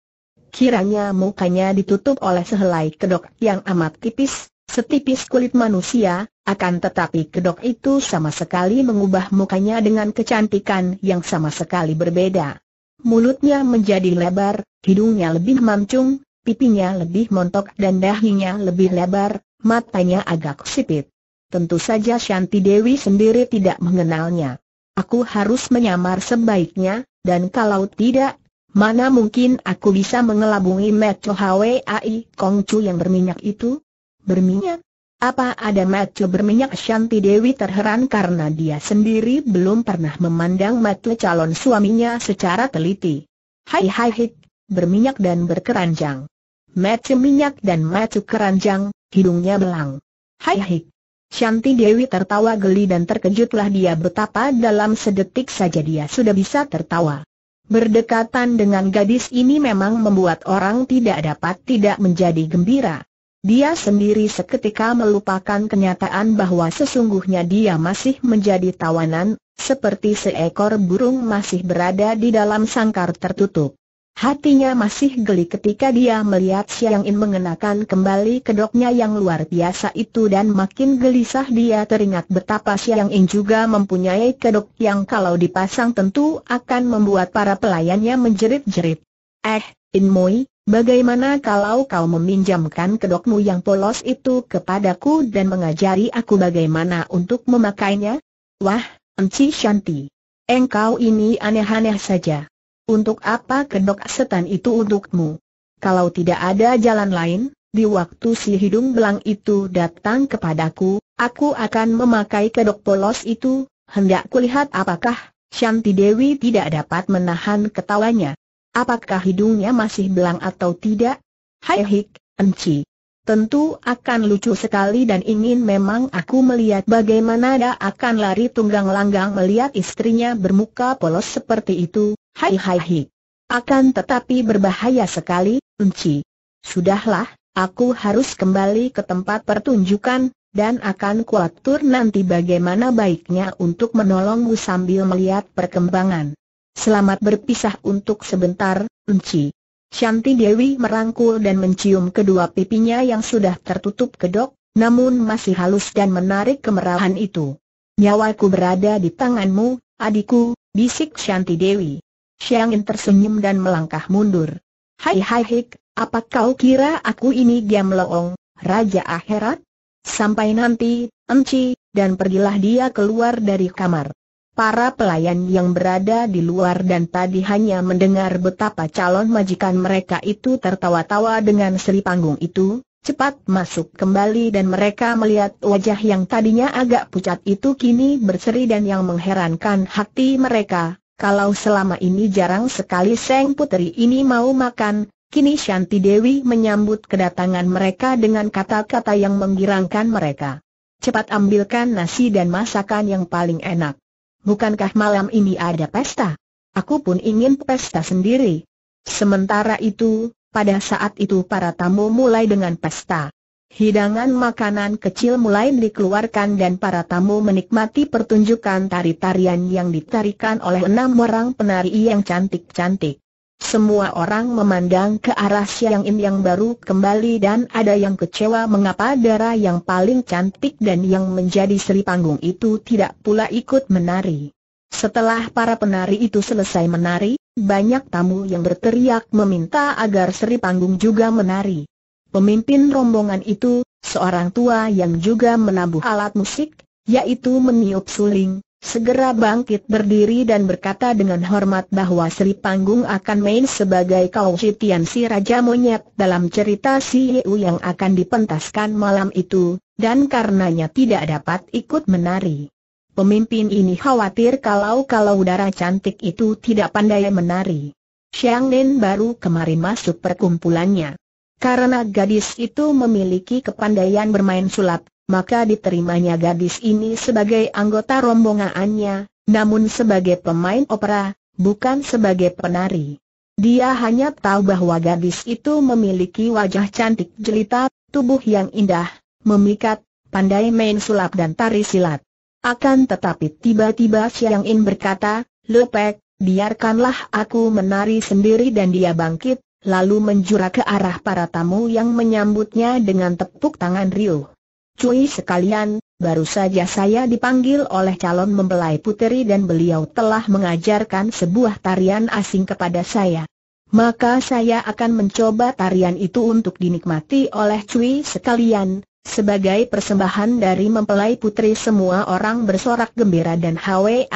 Kiranya mukanya ditutup oleh sehelai kedok yang amat tipis, setipis kulit manusia, akan tetapi kedok itu sama sekali mengubah mukanya dengan kecantikan yang sama sekali berbeda. Mulutnya menjadi lebar, hidungnya lebih mancung, pipinya lebih montok dan dahinya lebih lebar, matanya agak sipit. Tentu saja Shanti Dewi sendiri tidak mengenalnya. Aku harus menyamar sebaiknya, dan kalau tidak, mana mungkin aku bisa mengelabungi Matthew Hwai Chu yang berminyak itu? Berminyak? Apa ada Matthew berminyak Shanti Dewi terheran karena dia sendiri belum pernah memandang Matthew calon suaminya secara teliti. Hai hai hik, berminyak dan berkeranjang. Matthew minyak dan Matthew keranjang, hidungnya belang. Hai hik. Shanti Dewi tertawa geli dan terkejutlah dia betapa dalam sedetik saja dia sudah bisa tertawa. Berdekatan dengan gadis ini memang membuat orang tidak dapat tidak menjadi gembira. Dia sendiri seketika melupakan kenyataan bahwa sesungguhnya dia masih menjadi tawanan, seperti seekor burung masih berada di dalam sangkar tertutup. Hatinya masih geli ketika dia melihat Siang In mengenakan kembali kedoknya yang luar biasa itu dan makin gelisah dia teringat betapa Siang In juga mempunyai kedok yang kalau dipasang tentu akan membuat para pelayannya menjerit-jerit. Eh, In Moi, bagaimana kalau kau meminjamkan kedokmu yang polos itu kepadaku dan mengajari aku bagaimana untuk memakainya? Wah, Enci Shanti. Engkau ini aneh-aneh saja. Untuk apa kedok setan itu untukmu? Kalau tidak ada jalan lain, di waktu si hidung belang itu datang kepadaku, aku akan memakai kedok polos itu, hendak kulihat apakah Shanti Dewi tidak dapat menahan ketawanya. Apakah hidungnya masih belang atau tidak? Hai hik, enci. Tentu akan lucu sekali dan ingin memang aku melihat bagaimana dia akan lari tunggang langgang melihat istrinya bermuka polos seperti itu, Hai hai hai. Akan tetapi berbahaya sekali, Unci. Sudahlah, aku harus kembali ke tempat pertunjukan, dan akan kuatur nanti bagaimana baiknya untuk menolongmu sambil melihat perkembangan. Selamat berpisah untuk sebentar, Unci. Shanti Dewi merangkul dan mencium kedua pipinya yang sudah tertutup kedok, namun masih halus dan menarik kemerahan itu. Nyawaku berada di tanganmu, adikku, bisik Shanti Dewi. Xiang Yin tersenyum dan melangkah mundur. Hai hai hik, apa kau kira aku ini Giam Loong, Raja Akhirat? Sampai nanti, enci, dan pergilah dia keluar dari kamar. Para pelayan yang berada di luar dan tadi hanya mendengar betapa calon majikan mereka itu tertawa-tawa dengan seri panggung itu, cepat masuk kembali dan mereka melihat wajah yang tadinya agak pucat itu kini berseri dan yang mengherankan hati mereka, kalau selama ini jarang sekali Seng Putri ini mau makan, kini Shanti Dewi menyambut kedatangan mereka dengan kata-kata yang menggirangkan mereka. Cepat ambilkan nasi dan masakan yang paling enak. Bukankah malam ini ada pesta? Aku pun ingin pesta sendiri. Sementara itu, pada saat itu para tamu mulai dengan pesta. Hidangan makanan kecil mulai dikeluarkan dan para tamu menikmati pertunjukan tari-tarian yang ditarikan oleh enam orang penari yang cantik-cantik. Semua orang memandang ke arah Siang Im yang baru kembali dan ada yang kecewa mengapa darah yang paling cantik dan yang menjadi seri panggung itu tidak pula ikut menari. Setelah para penari itu selesai menari, banyak tamu yang berteriak meminta agar seri panggung juga menari. Pemimpin rombongan itu, seorang tua yang juga menabuh alat musik, yaitu meniup suling, segera bangkit berdiri dan berkata dengan hormat bahwa Sri Panggung akan main sebagai kau Citian si Raja Monyet dalam cerita si Yeu yang akan dipentaskan malam itu, dan karenanya tidak dapat ikut menari. Pemimpin ini khawatir kalau-kalau udara cantik itu tidak pandai menari. Xiang Nen baru kemarin masuk perkumpulannya. Karena gadis itu memiliki kepandaian bermain sulap, maka diterimanya gadis ini sebagai anggota rombongannya, namun sebagai pemain opera, bukan sebagai penari. Dia hanya tahu bahwa gadis itu memiliki wajah cantik jelita, tubuh yang indah, memikat, pandai main sulap dan tari silat. Akan tetapi tiba-tiba Siang In berkata, Lepek, biarkanlah aku menari sendiri dan dia bangkit, lalu menjura ke arah para tamu yang menyambutnya dengan tepuk tangan riuh. Cui sekalian, baru saja saya dipanggil oleh calon mempelai puteri dan beliau telah mengajarkan sebuah tarian asing kepada saya. Maka saya akan mencoba tarian itu untuk dinikmati oleh cui sekalian. Sebagai persembahan dari mempelai putri semua orang bersorak gembira dan Hwai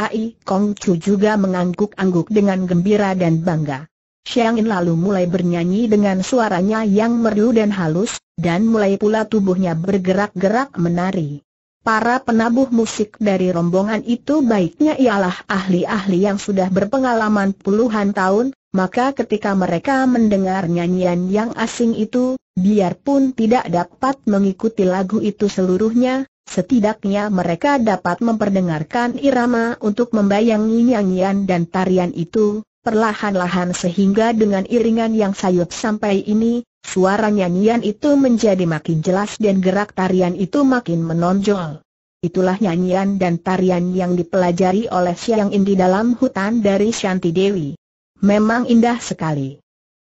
Kong Chu juga mengangguk-angguk dengan gembira dan bangga. Xiangin lalu mulai bernyanyi dengan suaranya yang merdu dan halus, dan mulai pula tubuhnya bergerak-gerak menari. Para penabuh musik dari rombongan itu baiknya ialah ahli-ahli yang sudah berpengalaman puluhan tahun, maka ketika mereka mendengar nyanyian yang asing itu, biarpun tidak dapat mengikuti lagu itu seluruhnya, setidaknya mereka dapat memperdengarkan irama untuk membayangi nyanyian dan tarian itu, perlahan-lahan sehingga dengan iringan yang sayup sampai ini, suara nyanyian itu menjadi makin jelas dan gerak tarian itu makin menonjol. Itulah nyanyian dan tarian yang dipelajari oleh Siang yang di dalam hutan dari Shanti Dewi. Memang indah sekali.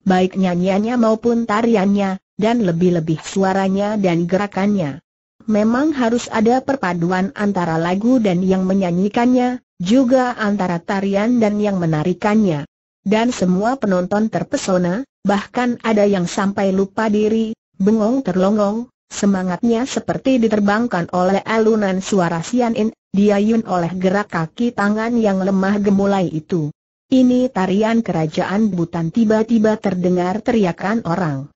Baik nyanyiannya maupun tariannya, dan lebih-lebih suaranya dan gerakannya. Memang harus ada perpaduan antara lagu dan yang menyanyikannya, juga antara tarian dan yang menarikannya. Dan semua penonton terpesona, bahkan ada yang sampai lupa diri, bengong terlongong, semangatnya seperti diterbangkan oleh alunan suara Sianin, diayun oleh gerak kaki tangan yang lemah gemulai itu. Ini tarian kerajaan Butan tiba-tiba terdengar teriakan orang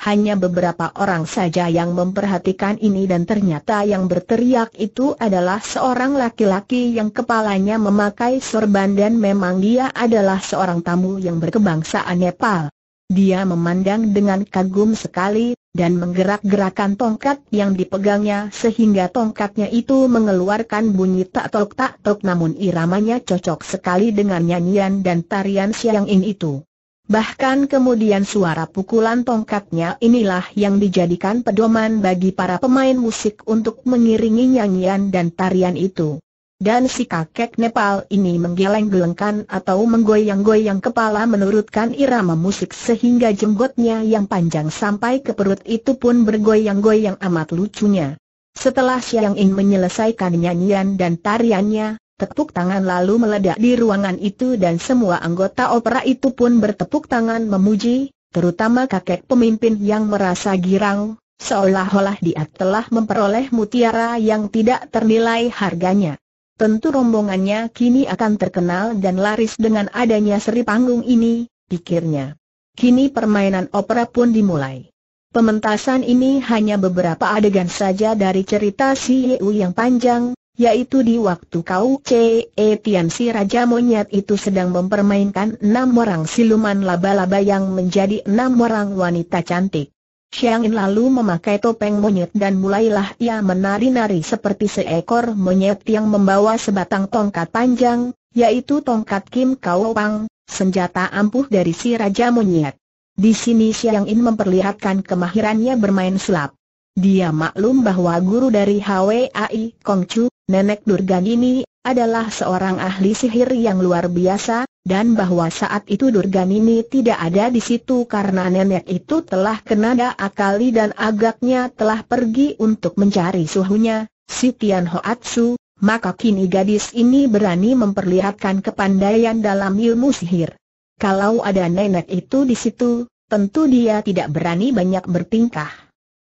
hanya beberapa orang saja yang memperhatikan ini dan ternyata yang berteriak itu adalah seorang laki-laki yang kepalanya memakai sorban dan memang dia adalah seorang tamu yang berkebangsaan Nepal. Dia memandang dengan kagum sekali, dan menggerak-gerakan tongkat yang dipegangnya sehingga tongkatnya itu mengeluarkan bunyi tak tok tak tok namun iramanya cocok sekali dengan nyanyian dan tarian siang ini itu. Bahkan kemudian suara pukulan tongkatnya inilah yang dijadikan pedoman bagi para pemain musik untuk mengiringi nyanyian dan tarian itu. Dan si kakek Nepal ini menggeleng-gelengkan atau menggoyang-goyang kepala menurutkan irama musik sehingga jenggotnya yang panjang sampai ke perut itu pun bergoyang-goyang amat lucunya. Setelah siang ing menyelesaikan nyanyian dan tariannya, Tepuk tangan lalu meledak di ruangan itu dan semua anggota opera itu pun bertepuk tangan memuji, terutama kakek pemimpin yang merasa girang, seolah-olah dia telah memperoleh mutiara yang tidak ternilai harganya. Tentu rombongannya kini akan terkenal dan laris dengan adanya seri panggung ini, pikirnya. Kini permainan opera pun dimulai. Pementasan ini hanya beberapa adegan saja dari cerita si Yeu yang panjang, yaitu di waktu kau C.E. E Tian si Raja Monyet itu sedang mempermainkan enam orang siluman laba-laba yang menjadi enam orang wanita cantik. Xiangin lalu memakai topeng monyet dan mulailah ia menari-nari seperti seekor monyet yang membawa sebatang tongkat panjang, yaitu tongkat Kim Kau Pang, senjata ampuh dari si Raja Monyet. Di sini Xiangin memperlihatkan kemahirannya bermain sulap. Dia maklum bahwa guru dari HWAI Kongcu, Nenek Durgan ini, adalah seorang ahli sihir yang luar biasa, dan bahwa saat itu Durgan ini tidak ada di situ karena nenek itu telah kena akali dan agaknya telah pergi untuk mencari suhunya, si Tian Hoatsu, maka kini gadis ini berani memperlihatkan kepandaian dalam ilmu sihir. Kalau ada nenek itu di situ, tentu dia tidak berani banyak bertingkah.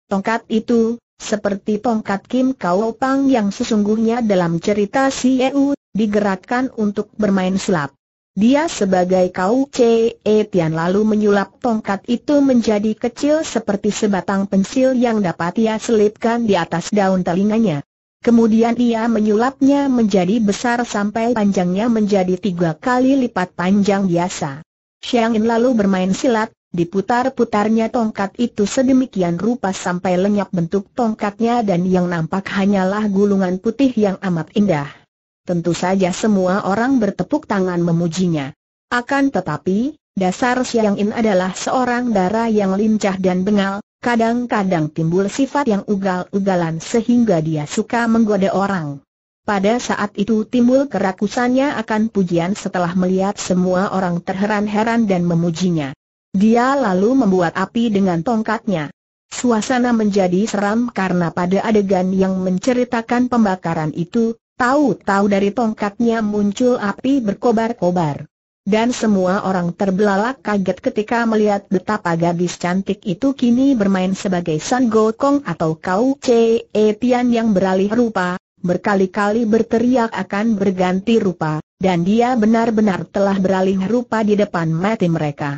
Tongkat itu, seperti tongkat Kim kau Pang yang sesungguhnya dalam cerita Si Eu, digerakkan untuk bermain sulap. Dia sebagai kau Ce Tian lalu menyulap tongkat itu menjadi kecil seperti sebatang pensil yang dapat ia selipkan di atas daun telinganya. Kemudian ia menyulapnya menjadi besar sampai panjangnya menjadi tiga kali lipat panjang biasa. Xiang In lalu bermain silat, Diputar-putarnya tongkat itu sedemikian rupa sampai lenyap bentuk tongkatnya dan yang nampak hanyalah gulungan putih yang amat indah. Tentu saja semua orang bertepuk tangan memujinya. Akan tetapi, dasar Siang In adalah seorang darah yang lincah dan bengal, kadang-kadang timbul sifat yang ugal-ugalan sehingga dia suka menggoda orang. Pada saat itu timbul kerakusannya akan pujian setelah melihat semua orang terheran-heran dan memujinya. Dia lalu membuat api dengan tongkatnya. Suasana menjadi seram karena pada adegan yang menceritakan pembakaran itu, tahu-tahu dari tongkatnya muncul api berkobar-kobar. Dan semua orang terbelalak kaget ketika melihat betapa gadis cantik itu kini bermain sebagai San Gokong atau Kau E Tian yang beralih rupa, berkali-kali berteriak akan berganti rupa, dan dia benar-benar telah beralih rupa di depan mati mereka.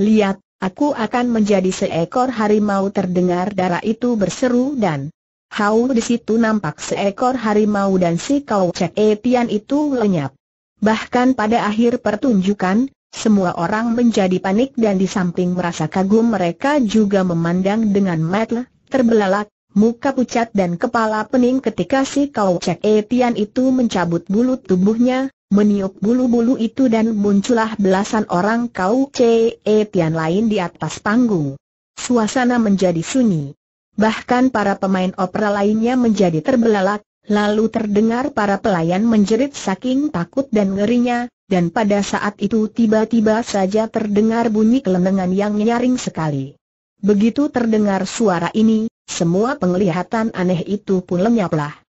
Lihat, aku akan menjadi seekor harimau terdengar darah itu berseru dan Hau di situ nampak seekor harimau dan si kau cek Etian itu lenyap. Bahkan pada akhir pertunjukan, semua orang menjadi panik dan di samping merasa kagum mereka juga memandang dengan mata terbelalak, muka pucat dan kepala pening ketika si kau cek Etian itu mencabut bulu tubuhnya, Meniup bulu-bulu itu dan muncullah belasan orang kau CE e, Tian lain di atas panggung. Suasana menjadi sunyi. Bahkan para pemain opera lainnya menjadi terbelalak, lalu terdengar para pelayan menjerit saking takut dan ngerinya, dan pada saat itu tiba-tiba saja terdengar bunyi kelenengan yang nyaring sekali. Begitu terdengar suara ini, semua penglihatan aneh itu pun lenyaplah.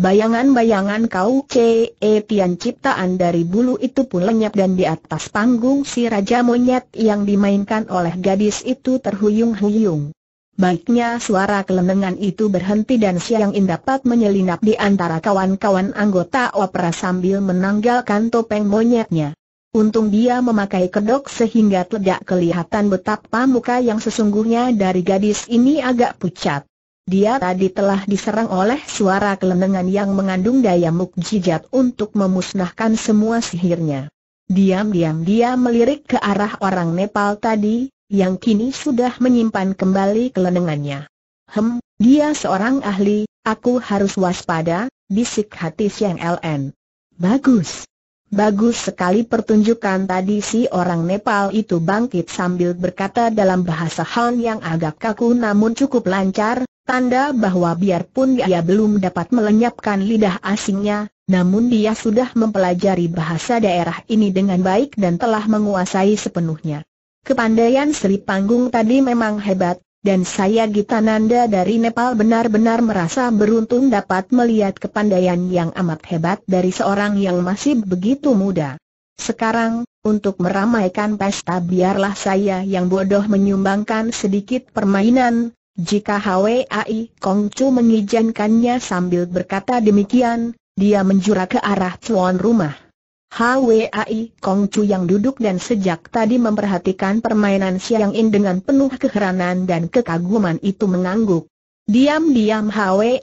Bayangan-bayangan kau ke etian eh, ciptaan dari bulu itu pun lenyap dan di atas panggung si Raja Monyet yang dimainkan oleh gadis itu terhuyung-huyung. Baiknya suara kelenengan itu berhenti dan Siang indah dapat menyelinap di antara kawan-kawan anggota opera sambil menanggalkan topeng monyetnya. Untung dia memakai kedok sehingga tidak kelihatan betapa muka yang sesungguhnya dari gadis ini agak pucat. Dia tadi telah diserang oleh suara kelenengan yang mengandung daya mukjizat untuk memusnahkan semua sihirnya. Diam-diam dia melirik ke arah orang Nepal tadi, yang kini sudah menyimpan kembali kelenengannya. Hem, dia seorang ahli, aku harus waspada, bisik hati Siang LN. Bagus. Bagus sekali pertunjukan tadi si orang Nepal itu bangkit sambil berkata dalam bahasa Han yang agak kaku namun cukup lancar, Tanda bahwa biarpun dia belum dapat melenyapkan lidah asingnya, namun dia sudah mempelajari bahasa daerah ini dengan baik dan telah menguasai sepenuhnya. Kepandaian Sri Panggung tadi memang hebat, dan saya Gitananda dari Nepal benar-benar merasa beruntung dapat melihat kepandaian yang amat hebat dari seorang yang masih begitu muda. Sekarang, untuk meramaikan pesta biarlah saya yang bodoh menyumbangkan sedikit permainan, jika Hwai Kongcu mengizinkannya sambil berkata demikian, dia menjura ke arah tuan rumah. Hwai Chu yang duduk dan sejak tadi memperhatikan permainan Siang In dengan penuh keheranan dan kekaguman itu mengangguk. Diam-diam Hwai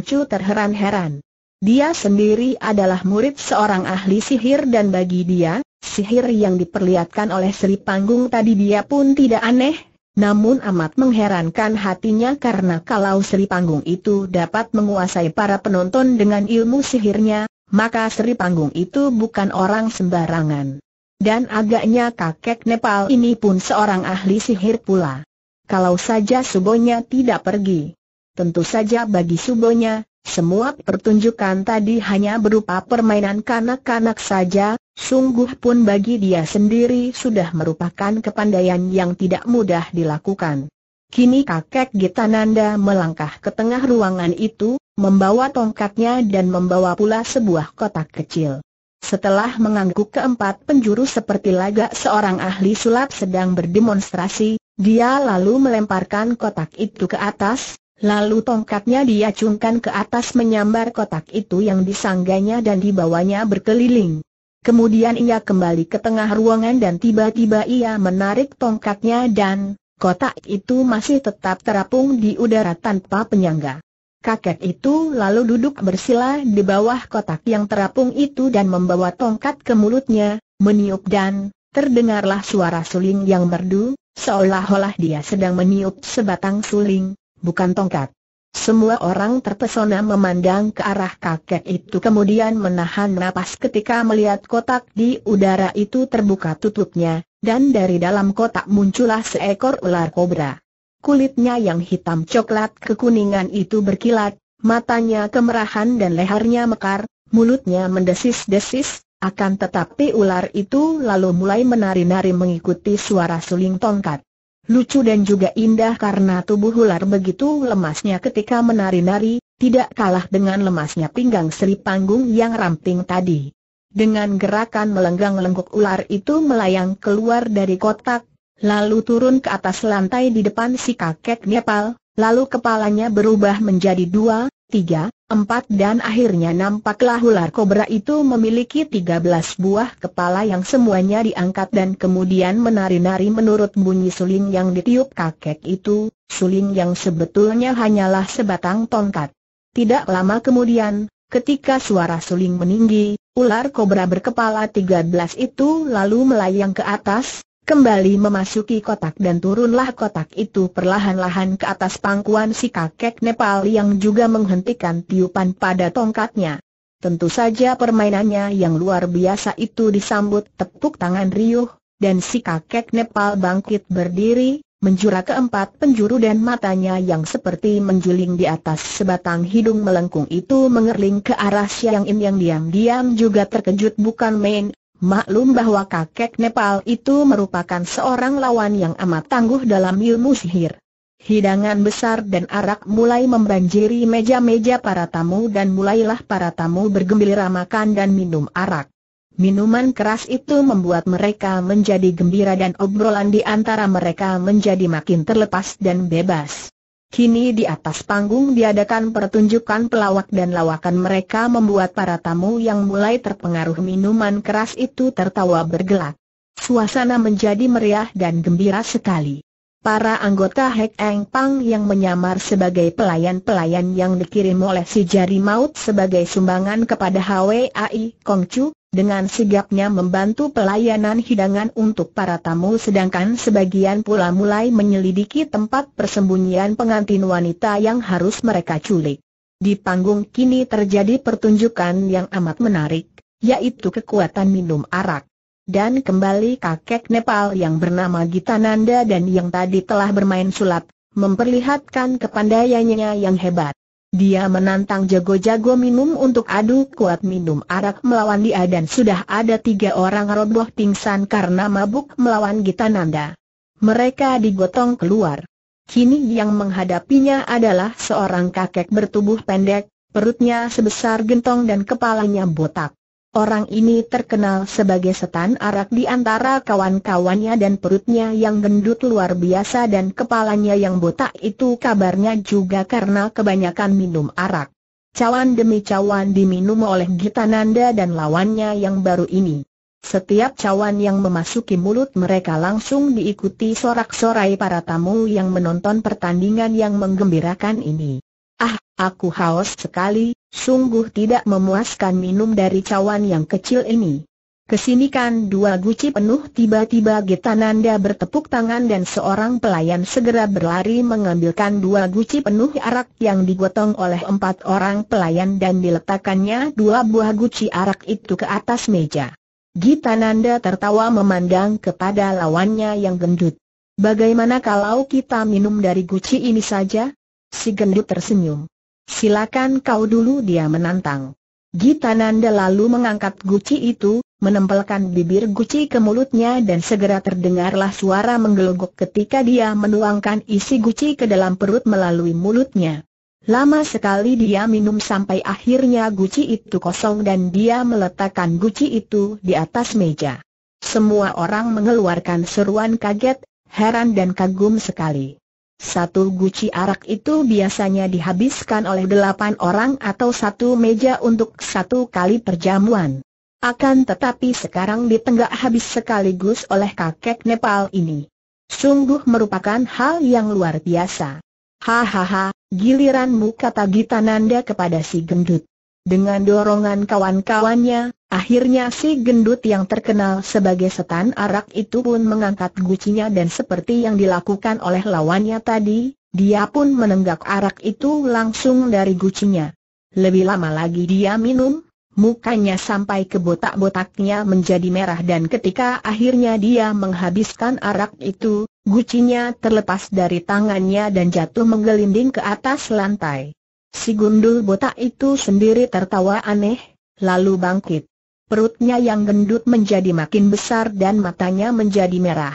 Chu terheran-heran. Dia sendiri adalah murid seorang ahli sihir dan bagi dia, sihir yang diperlihatkan oleh Sri Panggung tadi dia pun tidak aneh, namun amat mengherankan hatinya karena kalau Sri Panggung itu dapat menguasai para penonton dengan ilmu sihirnya, maka Sri Panggung itu bukan orang sembarangan. Dan agaknya kakek Nepal ini pun seorang ahli sihir pula. Kalau saja Subonya tidak pergi. Tentu saja bagi Subonya, semua pertunjukan tadi hanya berupa permainan kanak-kanak saja, sungguh pun bagi dia sendiri sudah merupakan kepandaian yang tidak mudah dilakukan. Kini kakek Gitananda melangkah ke tengah ruangan itu, membawa tongkatnya dan membawa pula sebuah kotak kecil. Setelah mengangguk keempat penjuru seperti laga seorang ahli sulap sedang berdemonstrasi, dia lalu melemparkan kotak itu ke atas, Lalu tongkatnya diacungkan ke atas menyambar kotak itu yang disangganya dan dibawanya berkeliling. Kemudian ia kembali ke tengah ruangan dan tiba-tiba ia menarik tongkatnya dan kotak itu masih tetap terapung di udara tanpa penyangga. Kakek itu lalu duduk bersila di bawah kotak yang terapung itu dan membawa tongkat ke mulutnya, meniup dan terdengarlah suara suling yang merdu, seolah-olah dia sedang meniup sebatang suling, bukan tongkat. Semua orang terpesona memandang ke arah kakek itu kemudian menahan napas ketika melihat kotak di udara itu terbuka tutupnya, dan dari dalam kotak muncullah seekor ular kobra. Kulitnya yang hitam coklat kekuningan itu berkilat, matanya kemerahan dan lehernya mekar, mulutnya mendesis-desis, akan tetapi ular itu lalu mulai menari-nari mengikuti suara suling tongkat. Lucu dan juga indah karena tubuh ular begitu lemasnya ketika menari-nari, tidak kalah dengan lemasnya pinggang Sri Panggung yang ramping tadi. Dengan gerakan melenggang lengkuk ular itu melayang keluar dari kotak, lalu turun ke atas lantai di depan si kakek Nepal, Lalu kepalanya berubah menjadi dua, tiga, empat dan akhirnya nampaklah ular kobra itu memiliki tiga belas buah kepala yang semuanya diangkat dan kemudian menari-nari menurut bunyi suling yang ditiup kakek itu, suling yang sebetulnya hanyalah sebatang tongkat. Tidak lama kemudian, ketika suara suling meninggi, ular kobra berkepala tiga belas itu lalu melayang ke atas, Kembali memasuki kotak dan turunlah kotak itu perlahan-lahan ke atas pangkuan si kakek Nepal yang juga menghentikan tiupan pada tongkatnya. Tentu saja permainannya yang luar biasa itu disambut tepuk tangan riuh, dan si kakek Nepal bangkit berdiri, menjura keempat penjuru dan matanya yang seperti menjuling di atas sebatang hidung melengkung itu mengerling ke arah siang yang diam-diam juga terkejut bukan main, Maklum bahwa kakek Nepal itu merupakan seorang lawan yang amat tangguh dalam ilmu sihir. Hidangan besar dan arak mulai membanjiri meja-meja para tamu dan mulailah para tamu bergembira makan dan minum arak. Minuman keras itu membuat mereka menjadi gembira dan obrolan di antara mereka menjadi makin terlepas dan bebas. Kini di atas panggung diadakan pertunjukan pelawak dan lawakan mereka membuat para tamu yang mulai terpengaruh minuman keras itu tertawa bergelak. Suasana menjadi meriah dan gembira sekali. Para anggota Hek Eng Pang yang menyamar sebagai pelayan-pelayan yang dikirim oleh si jari maut sebagai sumbangan kepada HWAI Chu dengan sigapnya membantu pelayanan hidangan untuk para tamu sedangkan sebagian pula mulai menyelidiki tempat persembunyian pengantin wanita yang harus mereka culik. Di panggung kini terjadi pertunjukan yang amat menarik, yaitu kekuatan minum arak. Dan kembali kakek Nepal yang bernama Gitananda dan yang tadi telah bermain sulap, memperlihatkan kepandaiannya yang hebat. Dia menantang jago-jago minum untuk adu kuat minum arak melawan dia dan sudah ada tiga orang roboh pingsan karena mabuk melawan Gitananda. Mereka digotong keluar. Kini yang menghadapinya adalah seorang kakek bertubuh pendek, perutnya sebesar gentong dan kepalanya botak. Orang ini terkenal sebagai setan arak di antara kawan-kawannya dan perutnya yang gendut luar biasa dan kepalanya yang botak itu kabarnya juga karena kebanyakan minum arak. Cawan demi cawan diminum oleh Gitananda dan lawannya yang baru ini. Setiap cawan yang memasuki mulut mereka langsung diikuti sorak-sorai para tamu yang menonton pertandingan yang menggembirakan ini. Ah, aku haus sekali, sungguh tidak memuaskan minum dari cawan yang kecil ini. Kesinikan dua guci penuh tiba-tiba Nanda bertepuk tangan dan seorang pelayan segera berlari mengambilkan dua guci penuh arak yang digotong oleh empat orang pelayan dan diletakkannya dua buah guci arak itu ke atas meja. Gitananda tertawa memandang kepada lawannya yang gendut. Bagaimana kalau kita minum dari guci ini saja? Si gendut tersenyum. Silakan kau dulu dia menantang. Gitananda lalu mengangkat guci itu, menempelkan bibir guci ke mulutnya dan segera terdengarlah suara menggelogok ketika dia menuangkan isi guci ke dalam perut melalui mulutnya. Lama sekali dia minum sampai akhirnya guci itu kosong dan dia meletakkan guci itu di atas meja. Semua orang mengeluarkan seruan kaget, heran dan kagum sekali. Satu guci arak itu biasanya dihabiskan oleh delapan orang atau satu meja untuk satu kali perjamuan. Akan tetapi sekarang ditenggak habis sekaligus oleh kakek Nepal ini. Sungguh merupakan hal yang luar biasa. Hahaha, giliranmu kata Gita Nanda kepada si gendut. Dengan dorongan kawan-kawannya, akhirnya si gendut yang terkenal sebagai setan arak itu pun mengangkat gucinya dan seperti yang dilakukan oleh lawannya tadi, dia pun menenggak arak itu langsung dari gucinya. Lebih lama lagi dia minum, mukanya sampai ke botak-botaknya menjadi merah dan ketika akhirnya dia menghabiskan arak itu, gucinya terlepas dari tangannya dan jatuh menggelinding ke atas lantai. Si gundul botak itu sendiri tertawa aneh, lalu bangkit. Perutnya yang gendut menjadi makin besar dan matanya menjadi merah.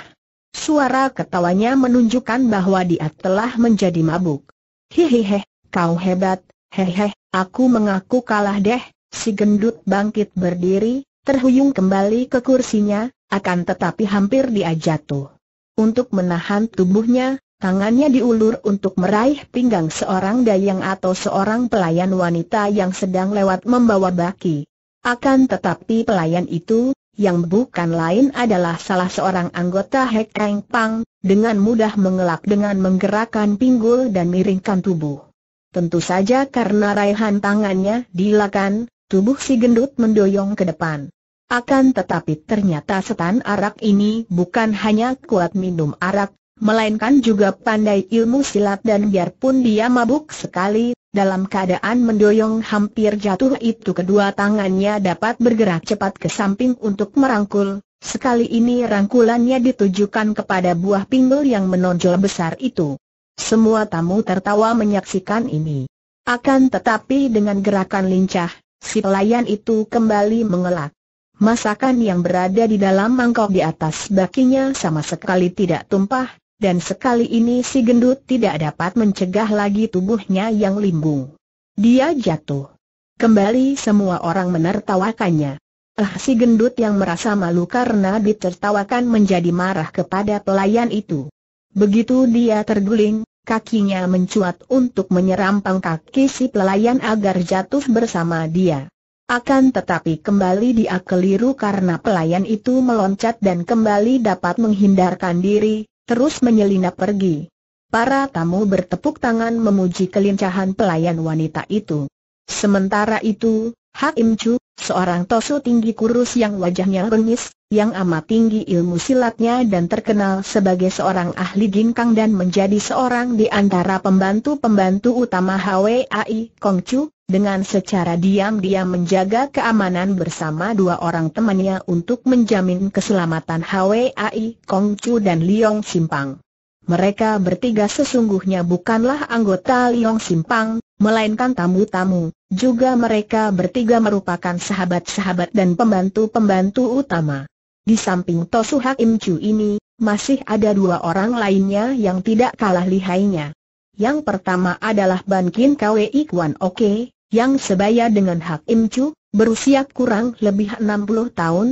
Suara ketawanya menunjukkan bahwa dia telah menjadi mabuk. Hehehe, kau hebat, Hehehe, aku mengaku kalah deh, si gendut bangkit berdiri, terhuyung kembali ke kursinya, akan tetapi hampir dia jatuh. Untuk menahan tubuhnya, Tangannya diulur untuk meraih pinggang seorang dayang atau seorang pelayan wanita yang sedang lewat membawa baki. Akan tetapi pelayan itu, yang bukan lain adalah salah seorang anggota Hek Kang Pang, dengan mudah mengelak dengan menggerakkan pinggul dan miringkan tubuh. Tentu saja karena raihan tangannya dilakan, tubuh si gendut mendoyong ke depan. Akan tetapi ternyata setan arak ini bukan hanya kuat minum arak, melainkan juga pandai ilmu silat dan biarpun dia mabuk sekali, dalam keadaan mendoyong hampir jatuh itu kedua tangannya dapat bergerak cepat ke samping untuk merangkul, sekali ini rangkulannya ditujukan kepada buah pinggul yang menonjol besar itu. Semua tamu tertawa menyaksikan ini. Akan tetapi dengan gerakan lincah, si pelayan itu kembali mengelak. Masakan yang berada di dalam mangkok di atas bakinya sama sekali tidak tumpah, dan sekali ini si gendut tidak dapat mencegah lagi tubuhnya yang limbung. Dia jatuh. Kembali semua orang menertawakannya. Eh si gendut yang merasa malu karena ditertawakan menjadi marah kepada pelayan itu. Begitu dia terguling, kakinya mencuat untuk menyerampang kaki si pelayan agar jatuh bersama dia. Akan tetapi kembali dia keliru karena pelayan itu meloncat dan kembali dapat menghindarkan diri, terus menyelinap pergi. Para tamu bertepuk tangan memuji kelincahan pelayan wanita itu. Sementara itu, Hakim Chu, seorang tosu tinggi kurus yang wajahnya bengis, yang amat tinggi ilmu silatnya dan terkenal sebagai seorang ahli ginkang dan menjadi seorang di antara pembantu-pembantu utama HWAI Kong Chu, dengan secara diam-diam menjaga keamanan bersama dua orang temannya untuk menjamin keselamatan HWAI Kong Chu dan Liong Simpang. Mereka bertiga sesungguhnya bukanlah anggota Liong Simpang, melainkan tamu-tamu, juga mereka bertiga merupakan sahabat-sahabat dan pembantu-pembantu utama. Di samping Tosu Hak Im Chu ini, masih ada dua orang lainnya yang tidak kalah lihainya. Yang pertama adalah Ban Kin Kwi Kwan Oke, yang sebaya dengan Hak Im Chu, berusia kurang lebih 60 tahun.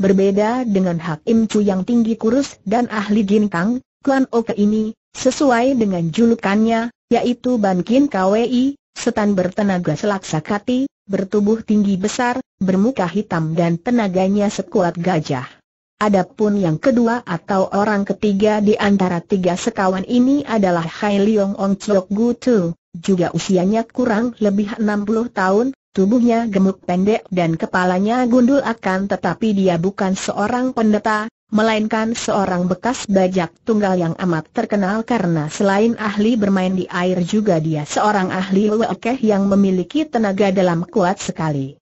Berbeda dengan Hak Im Chu yang tinggi kurus dan ahli ginkang, Klan Oke ini, sesuai dengan julukannya, yaitu Ban Kin KWI, setan bertenaga selaksa kati, bertubuh tinggi besar, bermuka hitam dan tenaganya sekuat gajah. Adapun yang kedua atau orang ketiga di antara tiga sekawan ini adalah Hai Leong Ong Chok Gu Tu juga usianya kurang lebih 60 tahun, tubuhnya gemuk pendek dan kepalanya gundul akan tetapi dia bukan seorang pendeta, melainkan seorang bekas bajak tunggal yang amat terkenal karena selain ahli bermain di air juga dia seorang ahli wakeh yang memiliki tenaga dalam kuat sekali.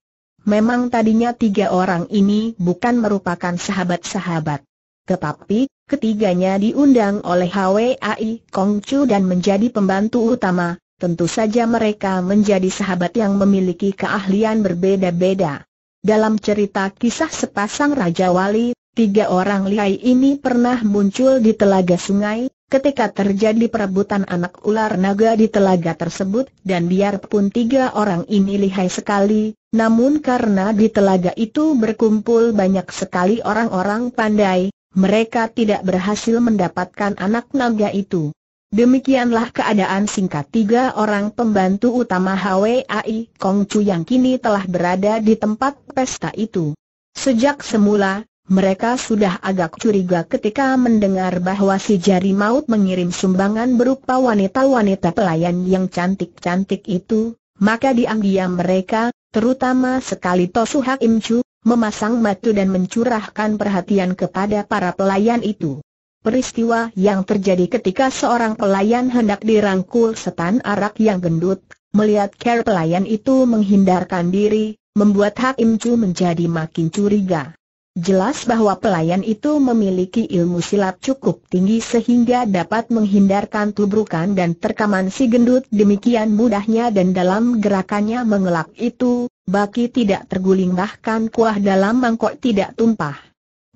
Memang tadinya tiga orang ini bukan merupakan sahabat-sahabat. Tetapi, ketiganya diundang oleh HWAI Kongcu dan menjadi pembantu utama, tentu saja mereka menjadi sahabat yang memiliki keahlian berbeda-beda. Dalam cerita kisah sepasang Raja Wali, tiga orang lihai ini pernah muncul di telaga sungai, ketika terjadi perebutan anak ular naga di telaga tersebut dan biarpun tiga orang ini lihai sekali, namun karena di telaga itu berkumpul banyak sekali orang-orang pandai, mereka tidak berhasil mendapatkan anak naga itu. Demikianlah keadaan singkat tiga orang pembantu utama HWAI Kong Chu yang kini telah berada di tempat pesta itu. Sejak semula, mereka sudah agak curiga ketika mendengar bahwa si jari maut mengirim sumbangan berupa wanita-wanita pelayan yang cantik-cantik itu, maka diam-diam mereka, terutama sekali Tosu Hak Im Chu, memasang matu dan mencurahkan perhatian kepada para pelayan itu. Peristiwa yang terjadi ketika seorang pelayan hendak dirangkul setan arak yang gendut, melihat care pelayan itu menghindarkan diri, membuat Hakim Chu menjadi makin curiga. Jelas bahwa pelayan itu memiliki ilmu silat cukup tinggi sehingga dapat menghindarkan tubrukan dan terkaman si gendut demikian mudahnya dan dalam gerakannya mengelak itu, baki tidak terguling bahkan kuah dalam mangkok tidak tumpah.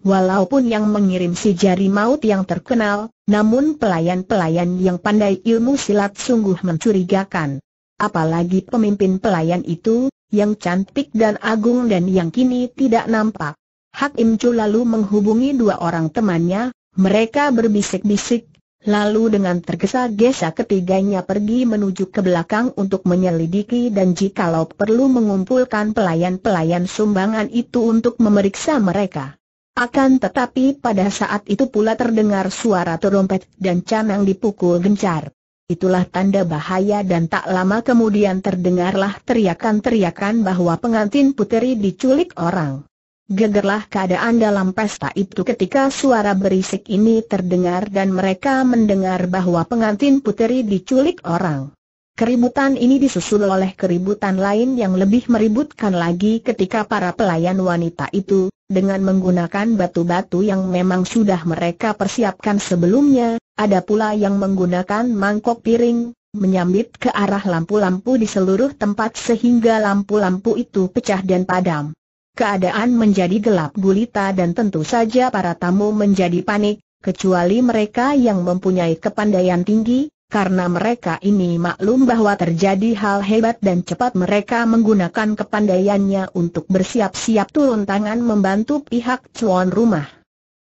Walaupun yang mengirim si jari maut yang terkenal, namun pelayan-pelayan yang pandai ilmu silat sungguh mencurigakan. Apalagi pemimpin pelayan itu, yang cantik dan agung dan yang kini tidak nampak. Hakim Chu lalu menghubungi dua orang temannya, mereka berbisik-bisik, lalu dengan tergesa-gesa ketiganya pergi menuju ke belakang untuk menyelidiki dan jikalau perlu mengumpulkan pelayan-pelayan sumbangan itu untuk memeriksa mereka. Akan tetapi pada saat itu pula terdengar suara terompet dan canang dipukul gencar. Itulah tanda bahaya dan tak lama kemudian terdengarlah teriakan-teriakan bahwa pengantin puteri diculik orang. Gegerlah keadaan dalam pesta itu ketika suara berisik ini terdengar dan mereka mendengar bahwa pengantin puteri diculik orang. Keributan ini disusul oleh keributan lain yang lebih meributkan lagi ketika para pelayan wanita itu, dengan menggunakan batu-batu yang memang sudah mereka persiapkan sebelumnya, ada pula yang menggunakan mangkok piring, menyambit ke arah lampu-lampu di seluruh tempat sehingga lampu-lampu itu pecah dan padam. Keadaan menjadi gelap gulita dan tentu saja para tamu menjadi panik, kecuali mereka yang mempunyai kepandaian tinggi, karena mereka ini maklum bahwa terjadi hal hebat dan cepat mereka menggunakan kepandaiannya untuk bersiap-siap turun tangan membantu pihak cuan rumah.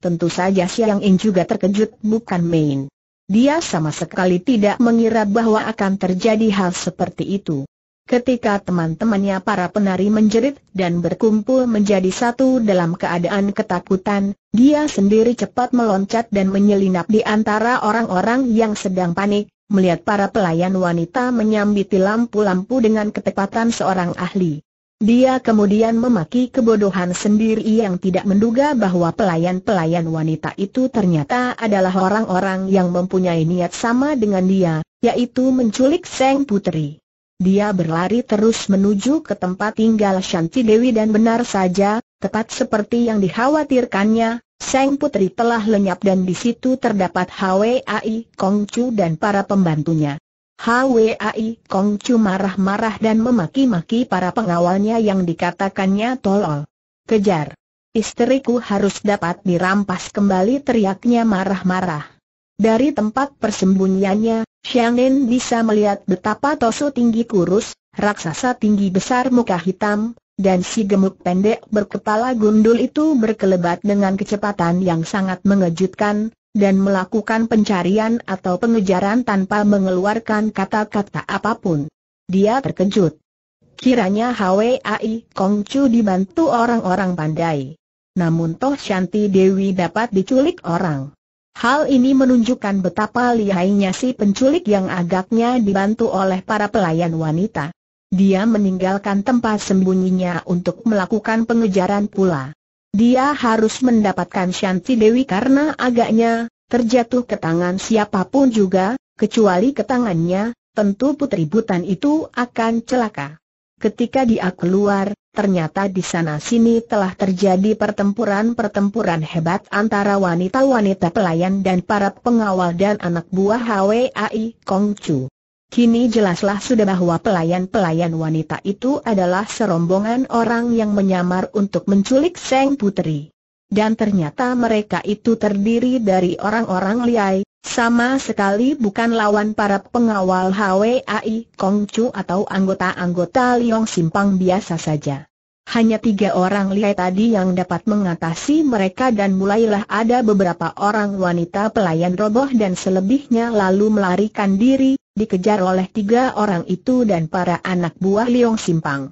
Tentu saja Siang In juga terkejut bukan main. Dia sama sekali tidak mengira bahwa akan terjadi hal seperti itu. Ketika teman-temannya para penari menjerit dan berkumpul menjadi satu dalam keadaan ketakutan, dia sendiri cepat meloncat dan menyelinap di antara orang-orang yang sedang panik, melihat para pelayan wanita menyambiti lampu-lampu dengan ketepatan seorang ahli. Dia kemudian memaki kebodohan sendiri yang tidak menduga bahwa pelayan-pelayan wanita itu ternyata adalah orang-orang yang mempunyai niat sama dengan dia, yaitu menculik Seng Putri. Dia berlari terus menuju ke tempat tinggal Shanti Dewi dan benar saja, tepat seperti yang dikhawatirkannya, Seng Putri telah lenyap dan di situ terdapat Hwai Kong Chu dan para pembantunya. Hwai Kong Chu marah-marah dan memaki-maki para pengawalnya yang dikatakannya tolol. Kejar! Istriku harus dapat dirampas kembali teriaknya marah-marah. Dari tempat persembunyiannya, Xiangnen bisa melihat betapa Tosu tinggi kurus, raksasa tinggi besar muka hitam, dan si gemuk pendek berkepala gundul itu berkelebat dengan kecepatan yang sangat mengejutkan, dan melakukan pencarian atau pengejaran tanpa mengeluarkan kata-kata apapun. Dia terkejut. Kiranya HWAI Kongcu dibantu orang-orang pandai. Namun Toh Shanti Dewi dapat diculik orang. Hal ini menunjukkan betapa lihainya si penculik yang agaknya dibantu oleh para pelayan wanita. Dia meninggalkan tempat sembunyinya untuk melakukan pengejaran pula. Dia harus mendapatkan Shanti Dewi karena agaknya terjatuh ke tangan siapapun juga, kecuali ke tangannya, tentu putri butan itu akan celaka. Ketika dia keluar, ternyata di sana-sini telah terjadi pertempuran-pertempuran hebat antara wanita-wanita pelayan dan para pengawal dan anak buah HWAI Kongcu. Kini jelaslah sudah bahwa pelayan-pelayan wanita itu adalah serombongan orang yang menyamar untuk menculik Seng Putri. Dan ternyata mereka itu terdiri dari orang-orang liai, sama sekali bukan lawan para pengawal HWAI Chu atau anggota-anggota Liong Simpang biasa saja. Hanya tiga orang liai tadi yang dapat mengatasi mereka dan mulailah ada beberapa orang wanita pelayan roboh dan selebihnya lalu melarikan diri, dikejar oleh tiga orang itu dan para anak buah Liong Simpang.